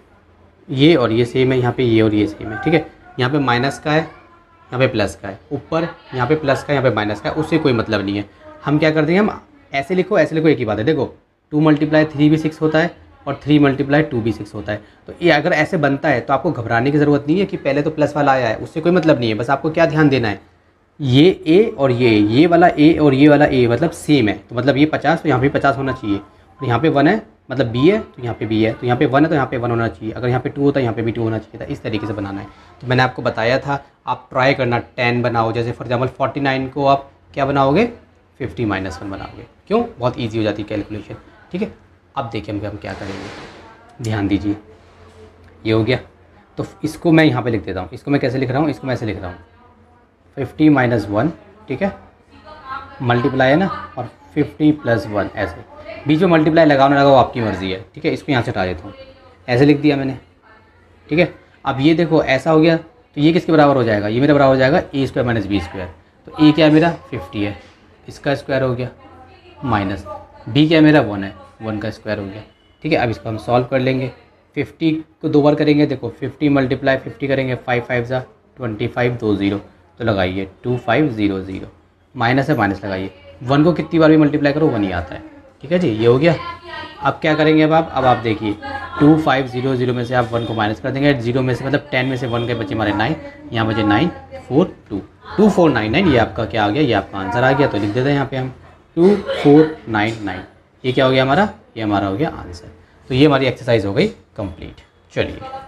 ये और ये सेम है यहाँ पे ये और ये सेम है ठीक है यहाँ पे माइनस का है यहाँ पे प्लस का है ऊपर यहाँ पे प्लस का यहाँ पे माइनस का है उससे कोई मतलब नहीं है हम क्या करते हैं हम ऐसे लिखो ऐसे लिखो एक ही बात है देखो टू मल्टीप्लाई थ्री भी सिक्स होता है और थ्री मल्टीप्लाई टू भी सिक्स होता है तो ये अगर ऐसे बनता है तो आपको घबराने की ज़रूरत नहीं है कि पहले तो प्लस वाला आया है उससे कोई मतलब नहीं है बस आपको क्या ध्यान देना है ये ए और ये ये वाला ए और ये वाला ए मतलब सेम है तो मतलब ये पचास तो यहाँ भी पचास होना चाहिए और तो यहाँ पे वन है मतलब बी है तो यहाँ पे बी है तो यहाँ पे वन है तो यहाँ पे वन होना चाहिए अगर यहाँ पे टू होता तो है यहाँ पे भी टू होना चाहिए था तो इस तरीके से बनाना है तो मैंने आपको बताया था आप ट्राई करना टेन बनाओ जैसे फॉर एग्जाम्पल फोर्टी नाइन को आप क्या बनाओगे फिफ्टी माइनस वन बनाओगे क्यों बहुत ईजी हो जाती है कैलकुलेशन ठीक है अब देखिए हम हम क्या करेंगे ध्यान दीजिए ये हो गया तो इसको मैं यहाँ पर लिख देता हूँ इसको मैं कैसे लिख रहा हूँ इसको मैं ऐसे लिख रहा हूँ फिफ्टी माइनस वन ठीक है मल्टीप्लाई है ना और फिफ्टी प्लस वन ऐसे बीच में मल्टीप्लाई लगाओ ना लगाओ आपकी मर्ज़ी है ठीक है इसको यहाँ से हटा देता हूँ ऐसे लिख दिया मैंने ठीक है अब ये देखो ऐसा हो गया तो ये किसके बराबर हो जाएगा ये मेरा बराबर हो जाएगा a square minus b square तो ए क्या मेरा फिफ्टी है इसका स्क्वायर हो गया माइनस बी क्या मेरा वन है वन का स्क्वायर हो गया ठीक है अब इसको हम सॉल्व कर लेंगे फिफ्टी को दो बार करेंगे देखो फिफ्टी मल्टीप्लाई फिफ्टी करेंगे फाइव फाइव ज़ा ट्वेंटी फाइव दो ज़ीरो तो लगाइए two five zero zero minus है माइनस लगाइए वन को कितनी बार भी मल्टीप्लाई करो वन ही आता है ठीक है जी ये हो गया अब क्या करेंगे अब आप अब आप देखिए टू फाइव जीरो जीरो में से आप वन को माइनस कर देंगे जीरो में से मतलब टेन में से वन के बचे हमारे नाइन यहाँ बचे nine four two two four nine nine ये आपका क्या आ गया ये आपका आंसर आ गया तो लिख देते हैं यहाँ पे हम टू फोर नाइन नाइन ये क्या हो गया हमारा ये हमारा हो गया आंसर तो ये हमारी एक्सरसाइज हो गई कंप्लीट चलिए